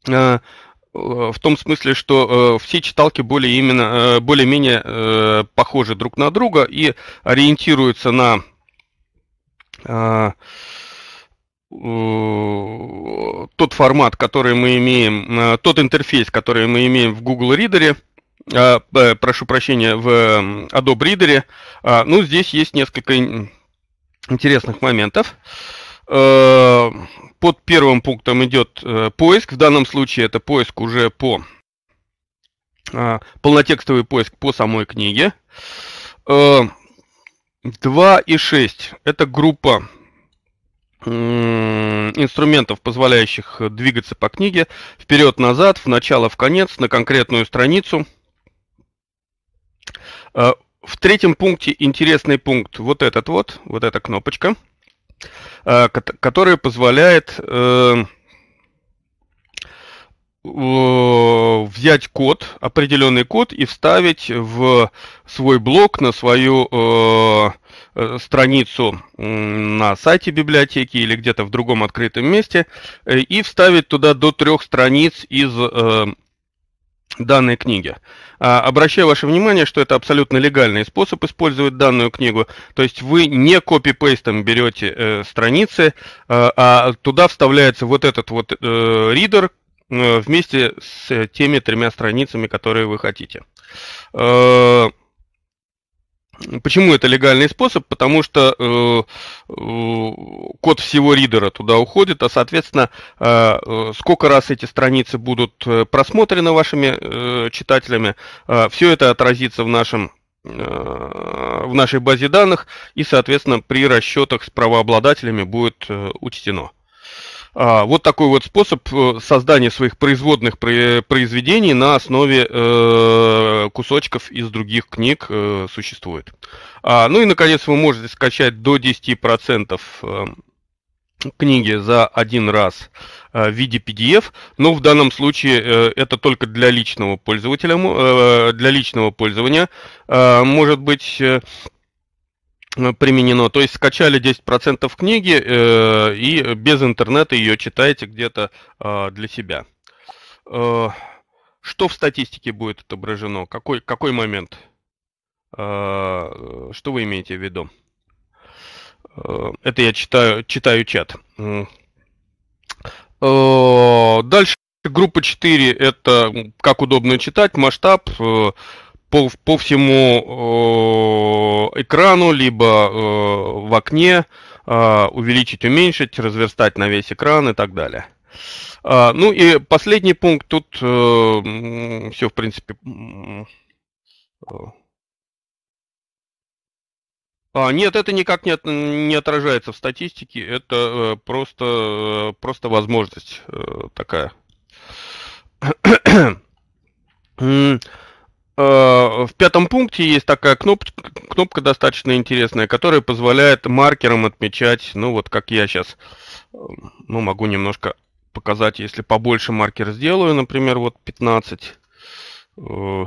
в том смысле, что э, все читалки более именно, э, более-менее э, похожи друг на друга и ориентируются на э, Э, тот формат, который мы имеем, э, тот интерфейс, который мы имеем в Google Reader, э, прошу прощения, в Adobe Reader. Ну, здесь есть несколько интересных моментов. Под первым пунктом идет поиск. В данном случае это поиск уже по полнотекстовый поиск по самой книге. 2 и 6 – это группа инструментов, позволяющих двигаться по книге вперед-назад, в начало, в конец, на конкретную страницу. Э, в третьем пункте интересный пункт вот этот вот, вот эта кнопочка, э, которая позволяет э, взять код, определенный код и вставить в свой блок на свою Э, страницу на сайте библиотеки или где-то в другом открытом месте э, и вставить туда до трех страниц из э, данной книги. А, обращаю ваше внимание, что это абсолютно легальный способ использовать данную книгу. То есть вы не копипейстом берете страницы, а туда вставляется вот этот вот ридер вместе с теми тремя страницами, которые вы хотите. Почему это легальный способ? Потому что э, э, код всего ридера туда уходит, а, соответственно, э, э сколько раз эти страницы будут э, просмотрены вашими э, читателями, э, все это отразится в нашем в нашей базе данных и, соответственно, при расчетах с правообладателями будет учтено. А, вот такой вот способ э, создания своих производных произведений на основе э, кусочков из других книг э, существует. А, ну и, наконец, вы можете скачать до 10% книги за один раз в виде PDF, но в данном случае это только для личного пользователя, для личного пользования. Может быть, Э, применено. То есть скачали 10% книги э, и без интернета ее читаете где-то э, для себя. Э, что в статистике будет отображено? Какой, какой момент? Э, что вы имеете в виду? Э, это я читаю, читаю чат. Э, дальше группа 4 это как удобно читать, масштаб. Э, по, по всему э, экрану, либо э, в окне э, увеличить, уменьшить, разверстать на весь экран и так далее. Э, ну и последний пункт, тут э, все, в принципе... Э. А, нет, это никак не, от, не отражается в статистике, это э, просто, э, просто возможность э, такая. в пятом пункте есть такая кнопка, кнопка достаточно интересная, которая позволяет маркером отмечать, ну вот как я сейчас, э, ну могу немножко показать, если побольше маркер сделаю, например, вот 15. Э,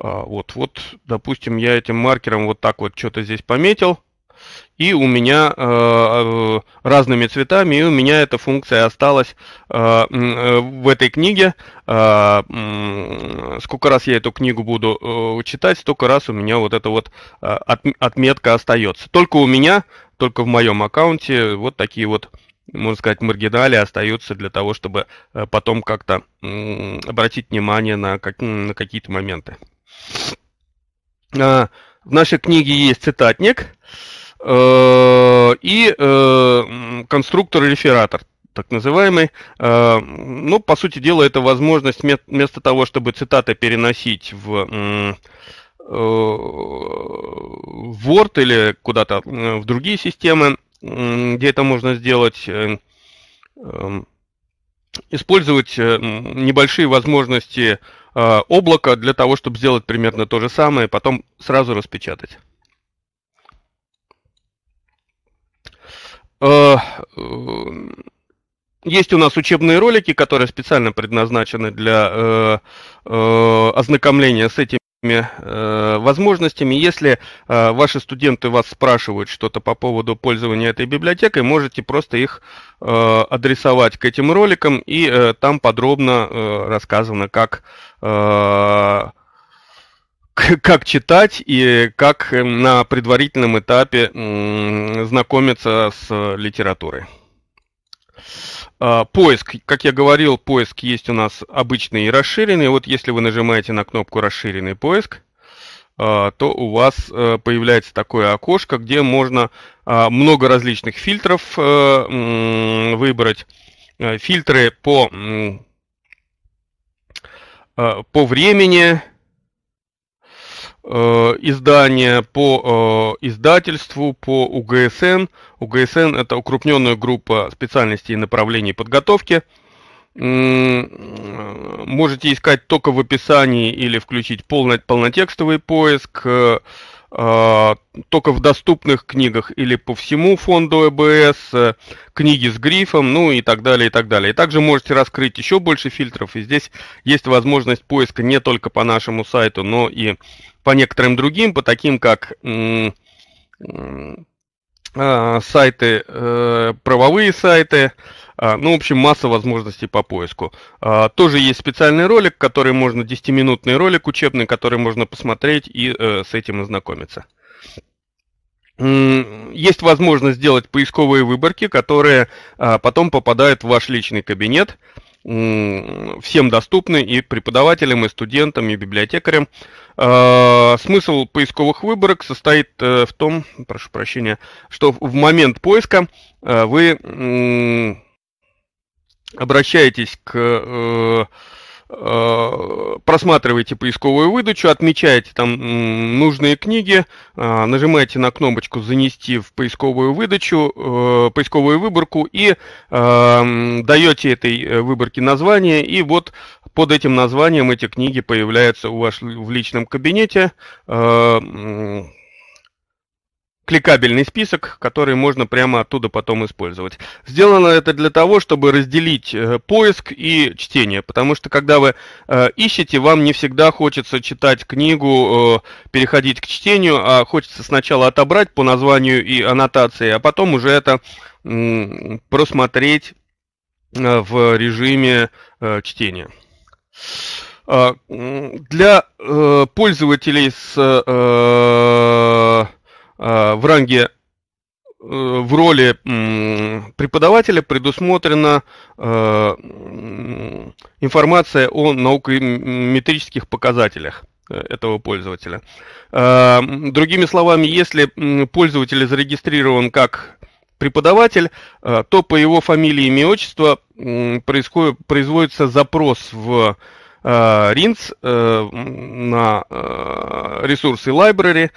а вот, вот, допустим, я этим маркером вот так вот что-то здесь пометил и у меня э, э, разными цветами, и у меня эта функция осталась э, э в этой книге. Э, сколько раз я эту книгу буду э, читать, столько раз у меня вот эта вот э, от, отметка остается. Только у меня, только в моем аккаунте вот такие вот можно сказать, маргинали остаются для того, чтобы потом как-то обратить внимание на, как, на какие-то моменты. В нашей книге есть цитатник. Э, и э, конструктор-рефератор так называемый. Э, ну, по сути дела, это возможность вместо того, чтобы цитаты переносить в Word или куда-то в другие системы, где это можно сделать, эм, использовать небольшие возможности облака для того, чтобы сделать примерно то же самое, потом сразу распечатать. Э, э, есть у нас учебные ролики, которые специально предназначены для э, э, ознакомления с этими э, возможностями. Если э, ваши студенты вас спрашивают что-то по поводу пользования этой библиотекой, можете просто их э, адресовать к этим роликам, и э, там подробно э, рассказано, как э, как читать и как эм, на предварительном этапе знакомиться с э, литературой. А, поиск, как я говорил, поиск есть у нас обычный и расширенный. Вот если вы нажимаете на кнопку «Расширенный поиск», а, то у вас э, появляется такое окошко, где можно а, много различных фильтров э, выбрать. Фильтры по, по времени, Э, издания по э, издательству, по УГСН. УГСН – это укрупненная группа специальностей и направлений подготовки. Э, можете искать только в описании или включить полно, полнотекстовый поиск. А, только в доступных книгах или по всему фонду ЭБС, э, книги с грифом, ну и так далее, и так далее. И также можете раскрыть еще больше фильтров, и здесь есть возможность поиска не только по нашему сайту, но и по некоторым другим, по таким как а, сайты, э, правовые сайты, а, ну, в общем, масса возможностей по поиску. А, тоже есть специальный ролик, который можно, 10-минутный ролик учебный, который можно посмотреть и э, с этим ознакомиться. Есть возможность сделать поисковые выборки, которые а, потом попадают в ваш личный кабинет всем доступны и преподавателям, и студентам, и библиотекарям. Смысл поисковых выборок состоит э, в том, прошу прощения, что в момент поиска э, вы обращаетесь к э, э, просматриваете поисковую выдачу, отмечаете там нужные книги, э, нажимаете на кнопочку «Занести в поисковую выдачу», э, поисковую выборку и даете этой выборке название, и вот под этим названием эти книги появляются у вас в личном кабинете, кликабельный список, который можно прямо оттуда потом использовать. Сделано это для того, чтобы разделить э, поиск и чтение, потому что когда вы э, ищете, вам не всегда хочется читать книгу, э, переходить к чтению, а хочется сначала отобрать по названию и аннотации, а потом уже это э, просмотреть в режиме э, чтения. А, для э, пользователей с Э, в ранге э, в роли преподавателя предусмотрена э, информация о наукометрических показателях этого пользователя. Другими словами, если пользователь зарегистрирован как преподаватель, то по его фамилии, имя, отчество происходит, производится запрос в Э, Ринц э, на э, ресурсы library,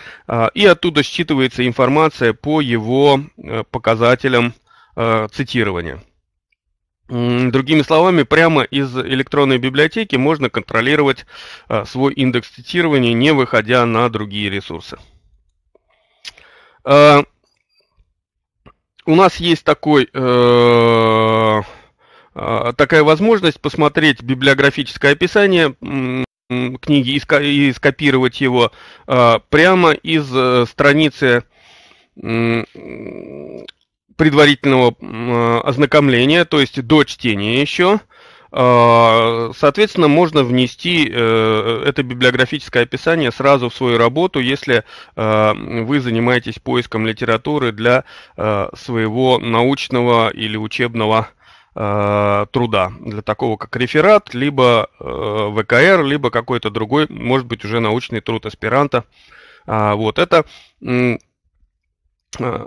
и оттуда считывается информация по его показателям цитирования. Другими словами, прямо из электронной библиотеки можно контролировать свой индекс цитирования, не выходя на другие ресурсы. У нас есть такой а, такая возможность посмотреть библиографическое описание книги и скопировать его а, прямо из э, страницы предварительного ознакомления, то есть до чтения еще. А, соответственно, можно внести э, это библиографическое описание сразу в свою работу, если вы занимаетесь поиском литературы для своего научного или учебного Э, труда для такого, как реферат, либо э, ВКР, либо какой-то другой, может быть, уже научный труд аспиранта. А, вот это э, э,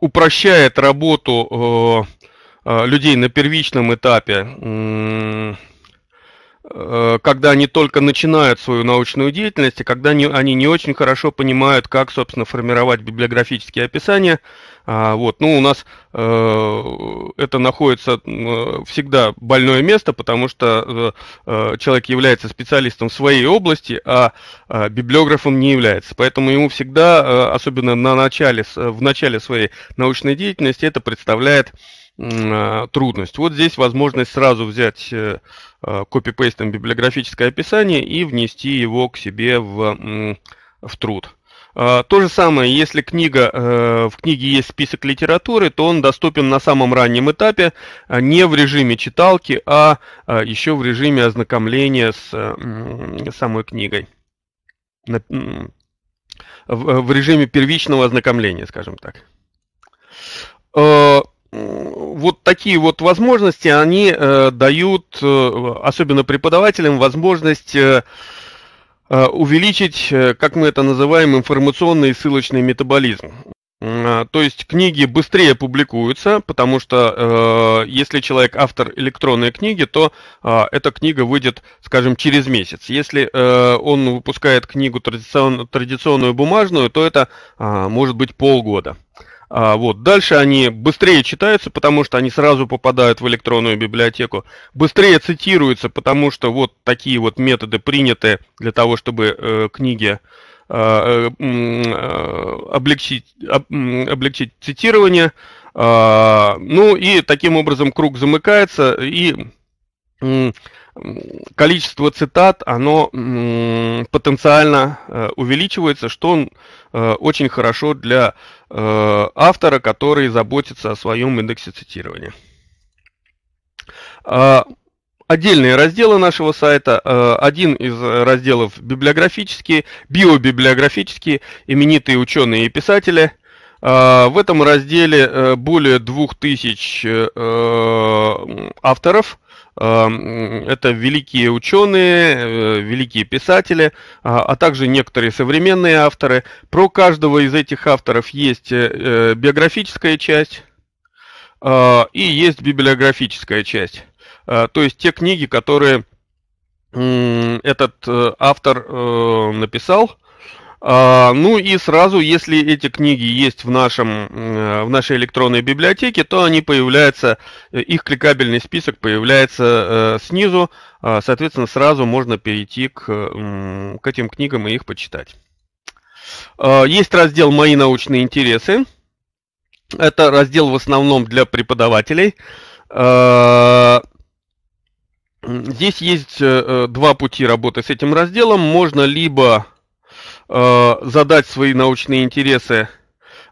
упрощает работу э, э, людей на первичном этапе Э, когда они только начинают свою научную деятельность, и когда не, они не очень хорошо понимают, как, собственно, формировать библиографические описания. А, вот, ну, у нас э, это находится э, всегда больное место, потому что человек является специалистом в своей области, а, а библиографом не является. Поэтому ему всегда, особенно на начале, в начале своей научной деятельности, это представляет трудность. Вот здесь возможность сразу взять Э, копипейстом библиографическое описание и внести его к себе в, в труд. Э, то же самое, если книга, э, в книге есть список литературы, то он доступен на самом раннем этапе а не в режиме читалки, а, а еще в режиме ознакомления с самой книгой. В режиме первичного ознакомления, скажем так вот такие вот возможности, они э, дают, э, особенно преподавателям, возможность э, э увеличить, э, как мы это называем, информационный и ссылочный метаболизм. А, то есть книги быстрее публикуются, потому что э, если человек автор электронной книги, то э, эта книга выйдет, скажем, через месяц. Если э, он выпускает книгу традицион, традиционную бумажную, то это э, может быть полгода. А, вот. Дальше они быстрее читаются, потому что они сразу попадают в электронную библиотеку. Быстрее цитируются, потому что вот такие вот методы приняты для того, чтобы э, книги э, э, облегчить, об, облегчить цитирование. Э, ну и таким образом круг замыкается и количество цитат, оно потенциально э, увеличивается, что э, очень хорошо для э, автора, который заботится о своем индексе цитирования. А, отдельные разделы нашего сайта. Один из разделов библиографические, биобиблиографические, именитые ученые и писатели а, – в этом разделе более 2000 авторов, Эм, это великие ученые, э, великие писатели, а, а также некоторые современные авторы. Про каждого из этих авторов есть э, э, биографическая часть а, и есть библиографическая часть. А, то есть те книги, которые этот автор написал, а, ну и сразу, если эти книги есть в, нашем, э, в нашей электронной библиотеке, то они появляются, э, их кликабельный список появляется э, снизу, а, соответственно, сразу можно перейти к, к этим книгам и их почитать. А, есть раздел «Мои научные интересы». Это раздел в основном для преподавателей. Здесь есть два пути работы с этим разделом. Можно либо Э, задать свои научные интересы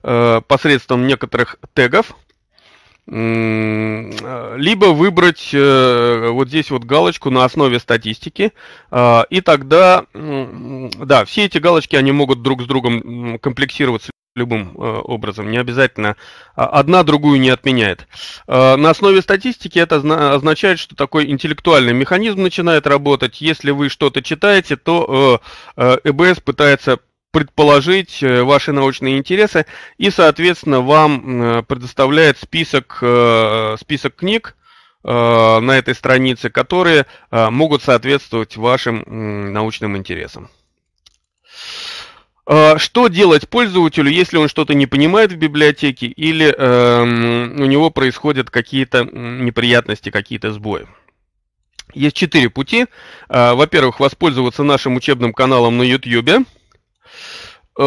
э, посредством некоторых тегов – либо выбрать э, вот здесь вот галочку на основе статистики, э, и тогда, да, все эти галочки, они могут друг с другом комплексироваться любым э, образом, не обязательно а, одна другую не отменяет. На основе статистики это означает, что такой интеллектуальный механизм начинает работать. Если вы что-то читаете, то ЭБС пытается предположить э, ваши научные интересы и, соответственно, вам э, предоставляет список, э, список книг на этой странице, которые могут соответствовать вашим научным интересам. Что делать пользователю, если он что-то не понимает в библиотеке или у него происходят какие-то неприятности, какие-то сбои? Есть четыре пути. Во-первых, воспользоваться нашим учебным каналом на YouTube – и...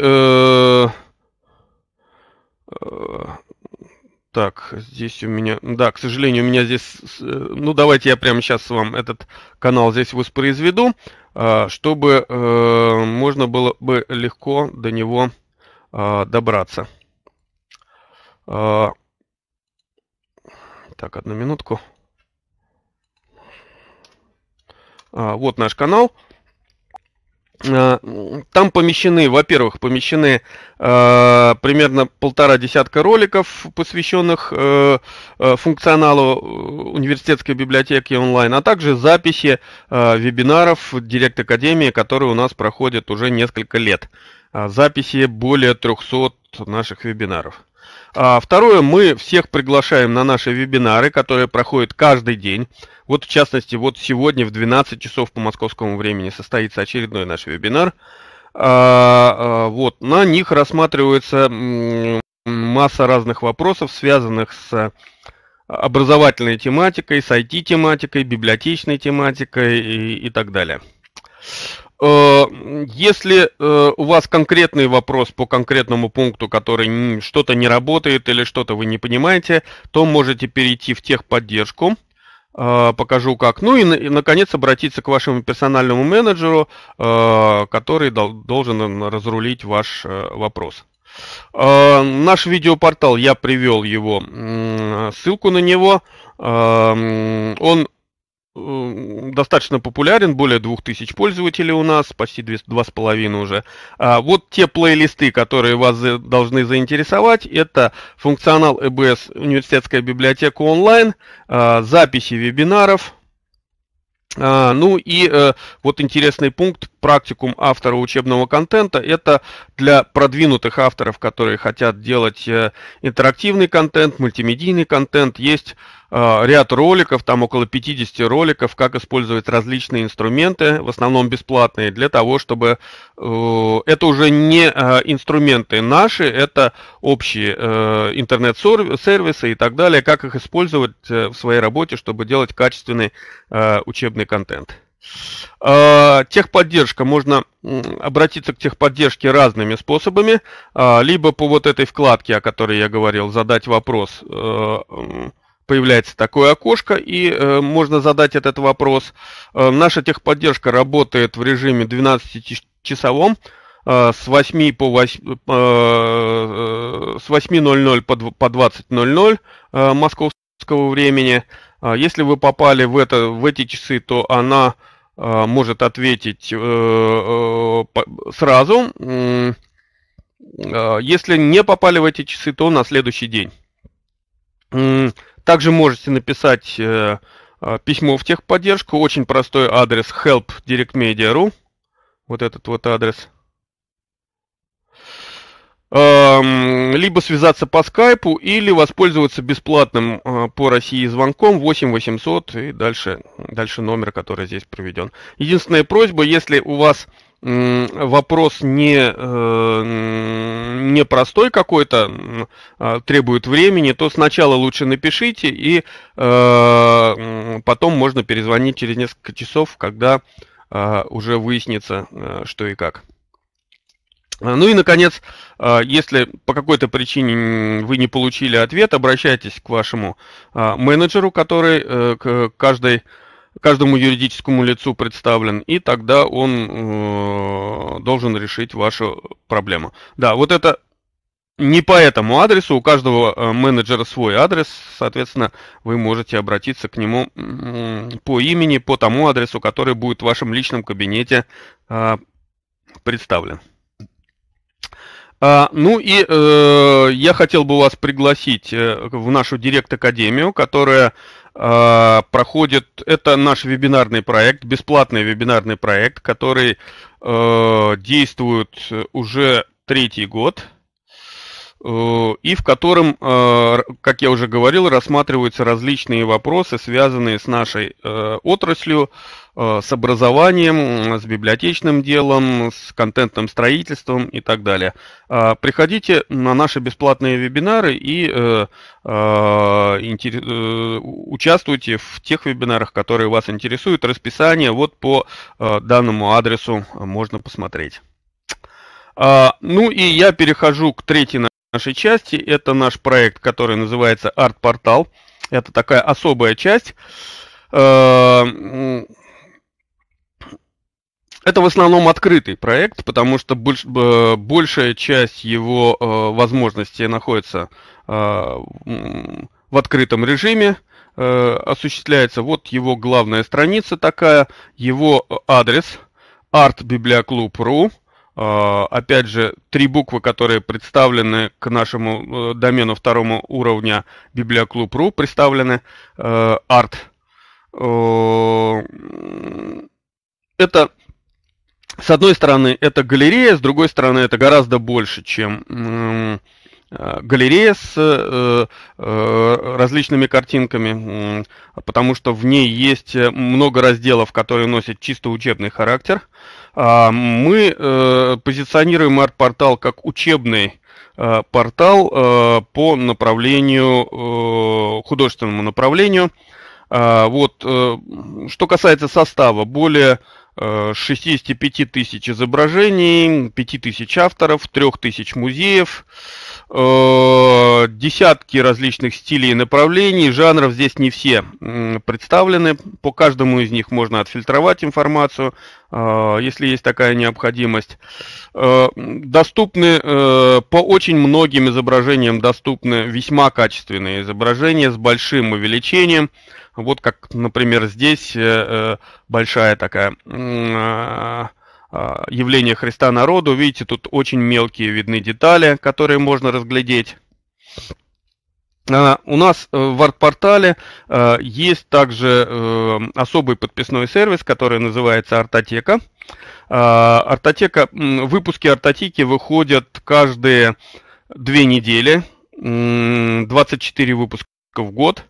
Э, э, э, так, здесь у меня... Да, к сожалению, у меня здесь... Ну, давайте я прямо сейчас вам этот канал здесь воспроизведу, чтобы можно было бы легко до него добраться. Так, одну минутку. А, вот наш канал. А, там помещены, во-первых, помещены э, примерно полтора десятка роликов, посвященных э, э функционалу э, университетской библиотеки онлайн, а также записи э, вебинаров Директ Академии, которые у нас проходят уже несколько лет. Записи более 300 наших вебинаров. А, второе, мы всех приглашаем на наши вебинары, которые проходят каждый день. Вот в частности, вот сегодня в 12 часов по московскому времени состоится очередной наш вебинар. А, а, вот, на них рассматривается масса разных вопросов, связанных с образовательной тематикой, с IT-тематикой, библиотечной тематикой и, и так далее. Э, если э, у вас конкретный вопрос по конкретному пункту, который что-то не работает или что-то вы не понимаете, то можете перейти в техподдержку, э, покажу как. Ну и, наконец, обратиться к вашему персональному менеджеру, который должен разрулить ваш вопрос. Наш видеопортал, я привел его, ссылку на него. Он достаточно популярен, более 2000 пользователей у нас, почти 2,5 уже. А вот те плейлисты, которые вас за, должны заинтересовать, это функционал ЭБС «Университетская библиотека онлайн», а, записи вебинаров, а, ну и а, вот интересный пункт практикум автора учебного контента. Это для продвинутых авторов, которые хотят делать э, интерактивный контент, мультимедийный контент. Есть Э, ряд роликов, там около 50 роликов, как использовать различные инструменты, в основном бесплатные, для того, чтобы... Э, это уже не э, инструменты наши, это общие интернет-сервисы и так далее, как их использовать в своей работе, чтобы делать качественный учебный контент. Техподдержка. Можно обратиться к техподдержке разными способами. Либо по вот этой вкладке, о которой я говорил, задать вопрос появляется такое окошко, и э, можно задать этот вопрос. Э, наша техподдержка работает в режиме 12-часовом э, с 8 по 8, э, э, с 8.00 по, по 20.00 э, московского времени. Э, если вы попали в, это, в эти часы, то она э, может ответить э, э, сразу. Э, если не попали в эти часы, то на следующий день. Также можете написать э, э, письмо в техподдержку. Очень простой адрес help.directmedia.ru. Вот этот вот адрес. Эм, либо связаться по скайпу, или воспользоваться бесплатным э, по России звонком 8 800 и дальше, дальше номер, который здесь проведен. Единственная просьба, если у вас вопрос не, э, не простой какой-то, а, требует времени, то сначала лучше напишите, и э, потом можно перезвонить через несколько часов, когда а, уже выяснится, э, что и как. А, ну и, наконец, если по какой-то причине вы не получили ответ, обращайтесь к вашему менеджеру, который к каждой каждому юридическому лицу представлен, и тогда он э, должен решить вашу проблему. Да, вот это не по этому адресу, у каждого э, менеджера свой адрес, соответственно, вы можете обратиться к нему по имени, по тому адресу, который будет в вашем личном кабинете э, представлен. А, ну и э, я хотел бы вас пригласить э, в нашу Директ-академию, которая э, проходит... Это наш вебинарный проект, бесплатный вебинарный проект, который э, действует уже третий год. Э, и в котором, э, как я уже говорил, рассматриваются различные вопросы, связанные с нашей э, отраслью, с образованием, с библиотечным делом, с контентным строительством и так далее. А, приходите на наши бесплатные вебинары и участвуйте в тех вебинарах, которые вас интересуют. Расписание вот по данному адресу можно посмотреть. А, ну и я перехожу к третьей нашей части. Это наш проект, который называется арт-портал. Это такая особая часть. Э, это в основном открытый проект, потому что больш, э, большая часть его э, возможностей находится в открытом режиме, осуществляется вот его главная страница такая, его адрес artbiblioclub.ru, а, опять же, три буквы, которые представлены к нашему э, домену второму уровня библиоклуб.ру, представлены э, арт. Это, с одной стороны, это галерея, с другой стороны, это гораздо больше, чем э, галерея с различными картинками, потому что в ней есть много разделов, которые носят чисто учебный характер – а, мы э, позиционируем арт-портал как учебный э, портал э, по направлению, художественному направлению. А, вот, что касается состава, более 65 э, тысяч изображений, 5 тысяч авторов, 3 тысяч музеев, э, десятки различных стилей и направлений, жанров здесь не все представлены, по каждому из них можно отфильтровать информацию, э, если есть такая необходимость. доступны по очень многим изображениям, доступны весьма качественные изображения с большим увеличением, вот как, например, здесь э, э, большая такая э, явление Христа народу. Видите, тут очень мелкие видны детали, которые можно разглядеть. А, у нас в арт-портале есть также особый подписной сервис, который называется «Артотека». А, Артотека, выпуски «Артотеки» выходят каждые две недели, 24 выпуска в год.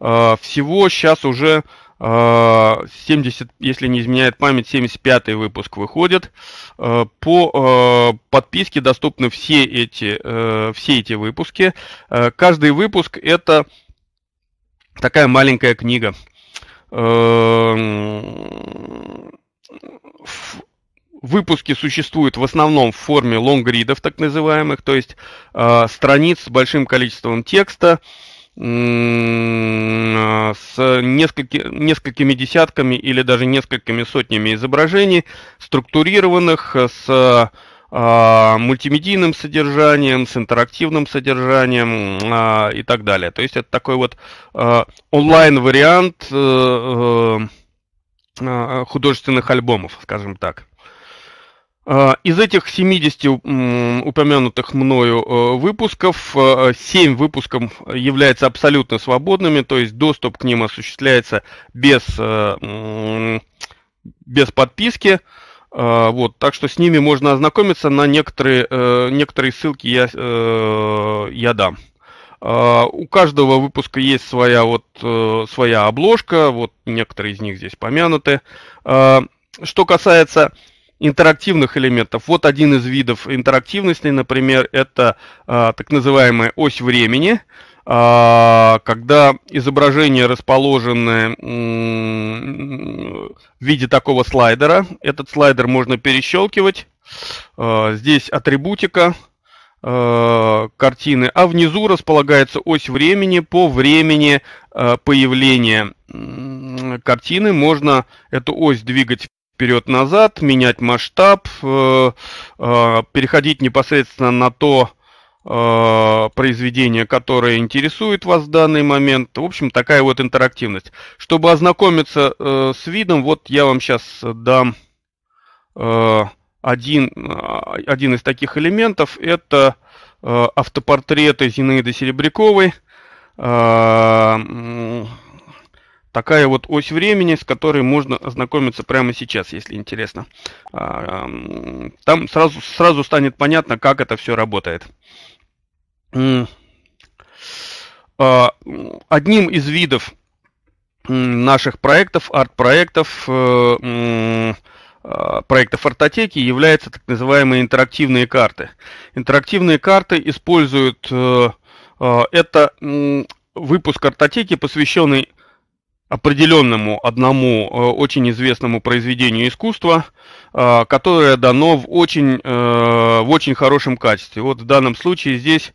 Э, всего сейчас уже 70, э, если не изменяет память, 75 выпуск выходит. Э, по подписке доступны все эти, все эти выпуски. Каждый выпуск это такая маленькая книга. Выпуски существуют в основном в форме лонгридов, так называемых, то есть э, страниц с большим количеством текста, э, а, с нескольки, несколькими десятками или даже несколькими сотнями изображений, структурированных с а, мультимедийным содержанием, с интерактивным содержанием а, и так далее. То есть это такой вот а, онлайн-вариант э, э, а, художественных альбомов, скажем так. А, из этих 70 упомянутых мною э, выпусков, 7 э, выпусков являются абсолютно свободными, то есть доступ к ним осуществляется без, э, без подписки. А, вот, так что с ними можно ознакомиться, на некоторые, некоторые ссылки я, я дам. А, у каждого выпуска есть своя, вот, своя обложка, вот некоторые из них здесь помянуты. Что касается интерактивных элементов. Вот один из видов интерактивности, например, это э, так называемая ось времени, э, когда изображение расположено в виде такого слайдера. Этот слайдер можно перещелкивать. Э, здесь атрибутика э, картины, а внизу располагается ось времени по времени э, появления картины. Можно эту ось двигать вперед-назад, менять масштаб, э, э, переходить непосредственно на то э, произведение, которое интересует вас в данный момент. В общем, такая вот интерактивность. Чтобы ознакомиться с видом, вот я вам сейчас дам один, один из таких элементов. Это автопортреты Зинаиды Серебряковой такая вот ось времени, с которой можно ознакомиться прямо сейчас, если интересно. А, там сразу, сразу станет понятно, как это все работает. А, одним из видов наших проектов, арт-проектов, э, а, проектов артотеки являются так называемые интерактивные карты. Интерактивные карты используют э, э, это выпуск картотеки, посвященный определенному одному э, очень известному произведению искусства, э, которое дано в очень, э, в очень хорошем качестве. Вот в данном случае здесь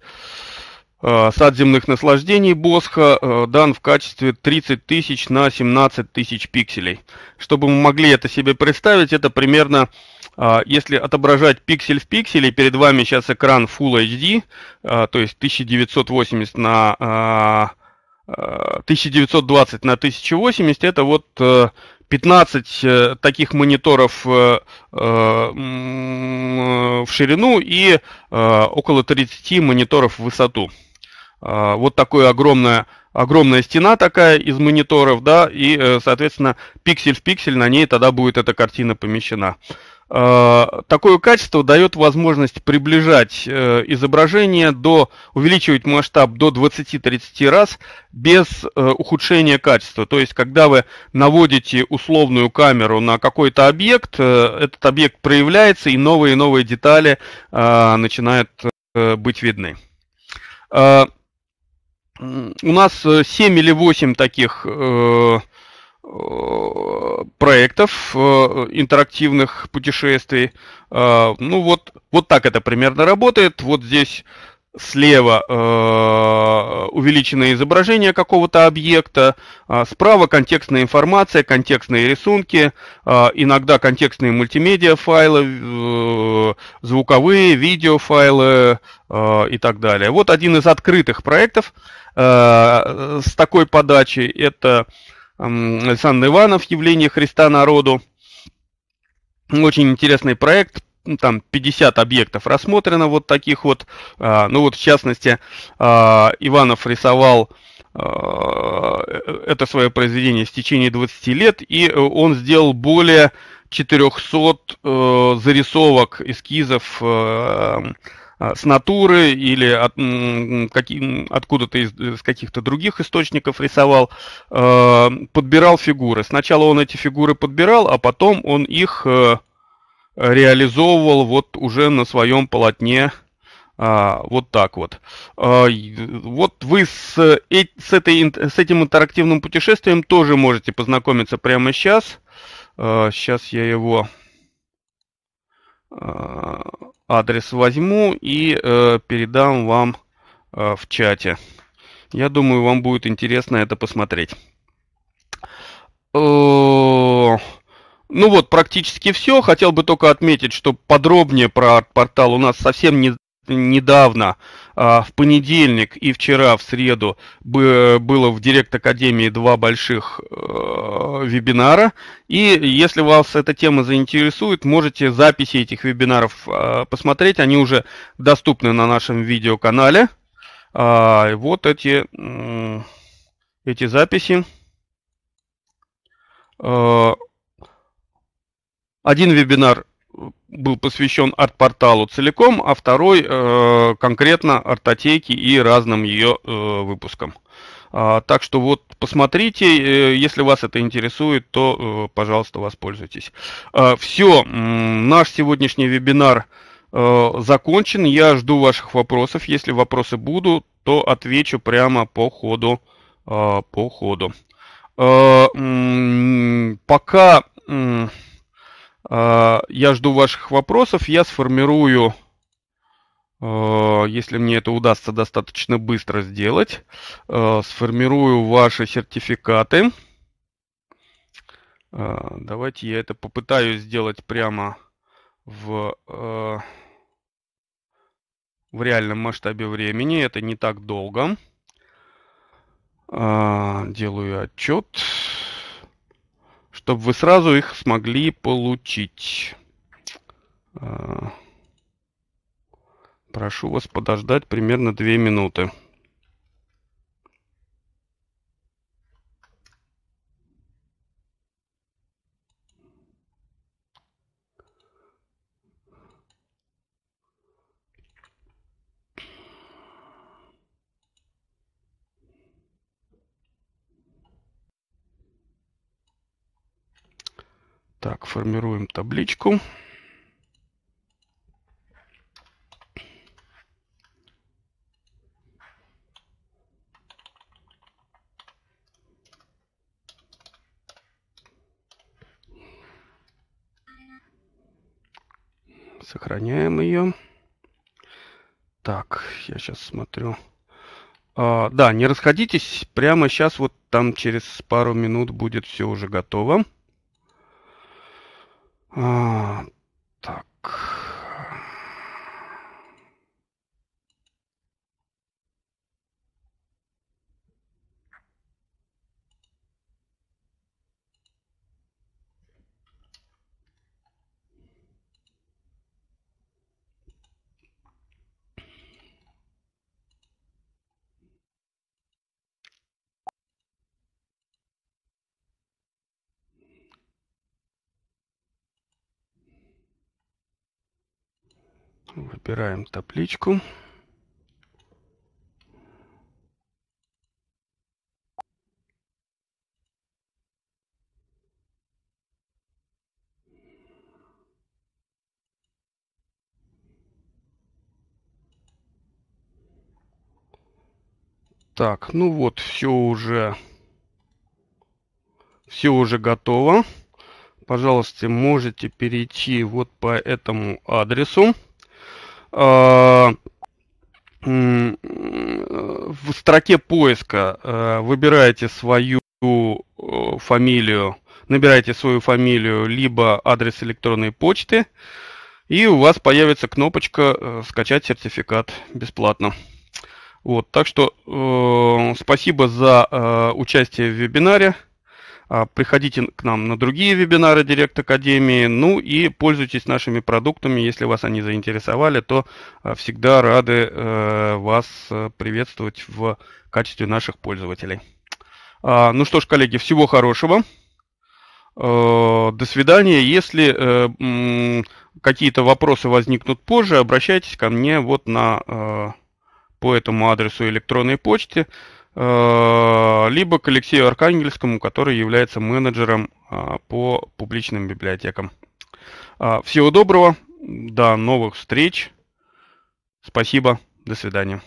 сад земных наслаждений Босха дан в качестве 30 тысяч на 17 тысяч пикселей. Чтобы мы могли это себе представить, это примерно, если отображать пиксель в пикселе, перед вами сейчас экран Full HD, то есть 1980 на 1920 на 1080 это вот 15 э, э, таких мониторов э, в ширину и около 30 мониторов в высоту. Вот такая огромная, огромная стена такая из мониторов, да, и, соответственно, пиксель в пиксель на ней тогда будет эта картина помещена. Э, такое качество дает возможность приближать э, изображение до, увеличивать масштаб до 20-30 раз без э, ухудшения качества. То есть, когда вы наводите условную камеру на какой-то объект, этот объект проявляется и новые и новые детали начинают быть видны. У нас 7 или 8 таких Э, проектов э, интерактивных путешествий. Э, ну вот, вот так это примерно работает. Вот здесь слева увеличенное изображение какого-то объекта, а справа контекстная информация, контекстные рисунки, а иногда контекстные мультимедиа файлы, звуковые, видеофайлы и так далее. Вот один из открытых проектов с такой подачей. Это Александр Иванов «Явление Христа народу». Очень интересный проект, ну, там 50 объектов рассмотрено вот таких вот. А, ну вот в частности а, Иванов рисовал а, э, это свое произведение в течение 20 лет, и он сделал более 400 э, зарисовок, эскизов э, а, с натуры или от, каким, откуда-то из, из каких-то других источников рисовал, э, подбирал фигуры. Сначала он эти фигуры подбирал, а потом он их э, реализовывал вот уже на своем полотне. А, вот так вот. А, вот вы с, э, с, этой, с этим интерактивным путешествием тоже можете познакомиться прямо сейчас. А, сейчас я его а, адрес возьму и э, передам вам э, в чате. Я думаю, вам будет интересно это посмотреть. Э, ну вот, практически все. Хотел бы только отметить, что подробнее про портал у нас совсем не, недавно, а, в понедельник и вчера, в среду, было в Директ Академии два больших э, вебинара. И если вас эта тема заинтересует, можете записи этих вебинаров а, посмотреть. Они уже доступны на нашем видеоканале. А, вот эти, эти записи. Один вебинар был посвящен арт-порталу целиком, а второй э, конкретно артотеке и разным ее э, выпускам. А, так что вот посмотрите, э, если вас это интересует, то, э, пожалуйста, воспользуйтесь. А, все, наш сегодняшний вебинар э, закончен. Я жду ваших вопросов. Если вопросы будут, то отвечу прямо по ходу. Э, по ходу. Э, пока... Э, Э, я жду ваших вопросов. Я сформирую, э, если мне это удастся достаточно быстро сделать, э, сформирую ваши сертификаты. Давайте я это попытаюсь сделать прямо в, в реальном масштабе времени. Это не так долго. Делаю отчет чтобы вы сразу их смогли получить. А, прошу вас подождать примерно 2 минуты. Так, формируем табличку. Сохраняем ее. Так, я сейчас смотрю. А, да, не расходитесь. Прямо сейчас, вот там через пару минут будет все уже готово. ああ、ったく。Выбираем табличку. Так, ну вот, все уже, все уже готово. Пожалуйста, можете перейти вот по этому адресу. Э, э, в строке поиска э, выбираете свою фамилию, набираете свою фамилию, либо адрес электронной почты, и у вас появится кнопочка «Скачать сертификат бесплатно». Вот, так что э, спасибо за э, участие в вебинаре. А, приходите к нам на другие вебинары Директ Академии, ну и пользуйтесь нашими продуктами. Если вас они заинтересовали, то а, всегда рады э, вас э, приветствовать в качестве наших пользователей. А, ну что ж, коллеги, всего хорошего. Э, до свидания. Если какие-то вопросы возникнут позже, обращайтесь ко мне вот на по этому адресу электронной почты. Э, либо к Алексею Архангельскому, который является менеджером а, по публичным библиотекам. А, всего доброго, до новых встреч. Спасибо, до свидания.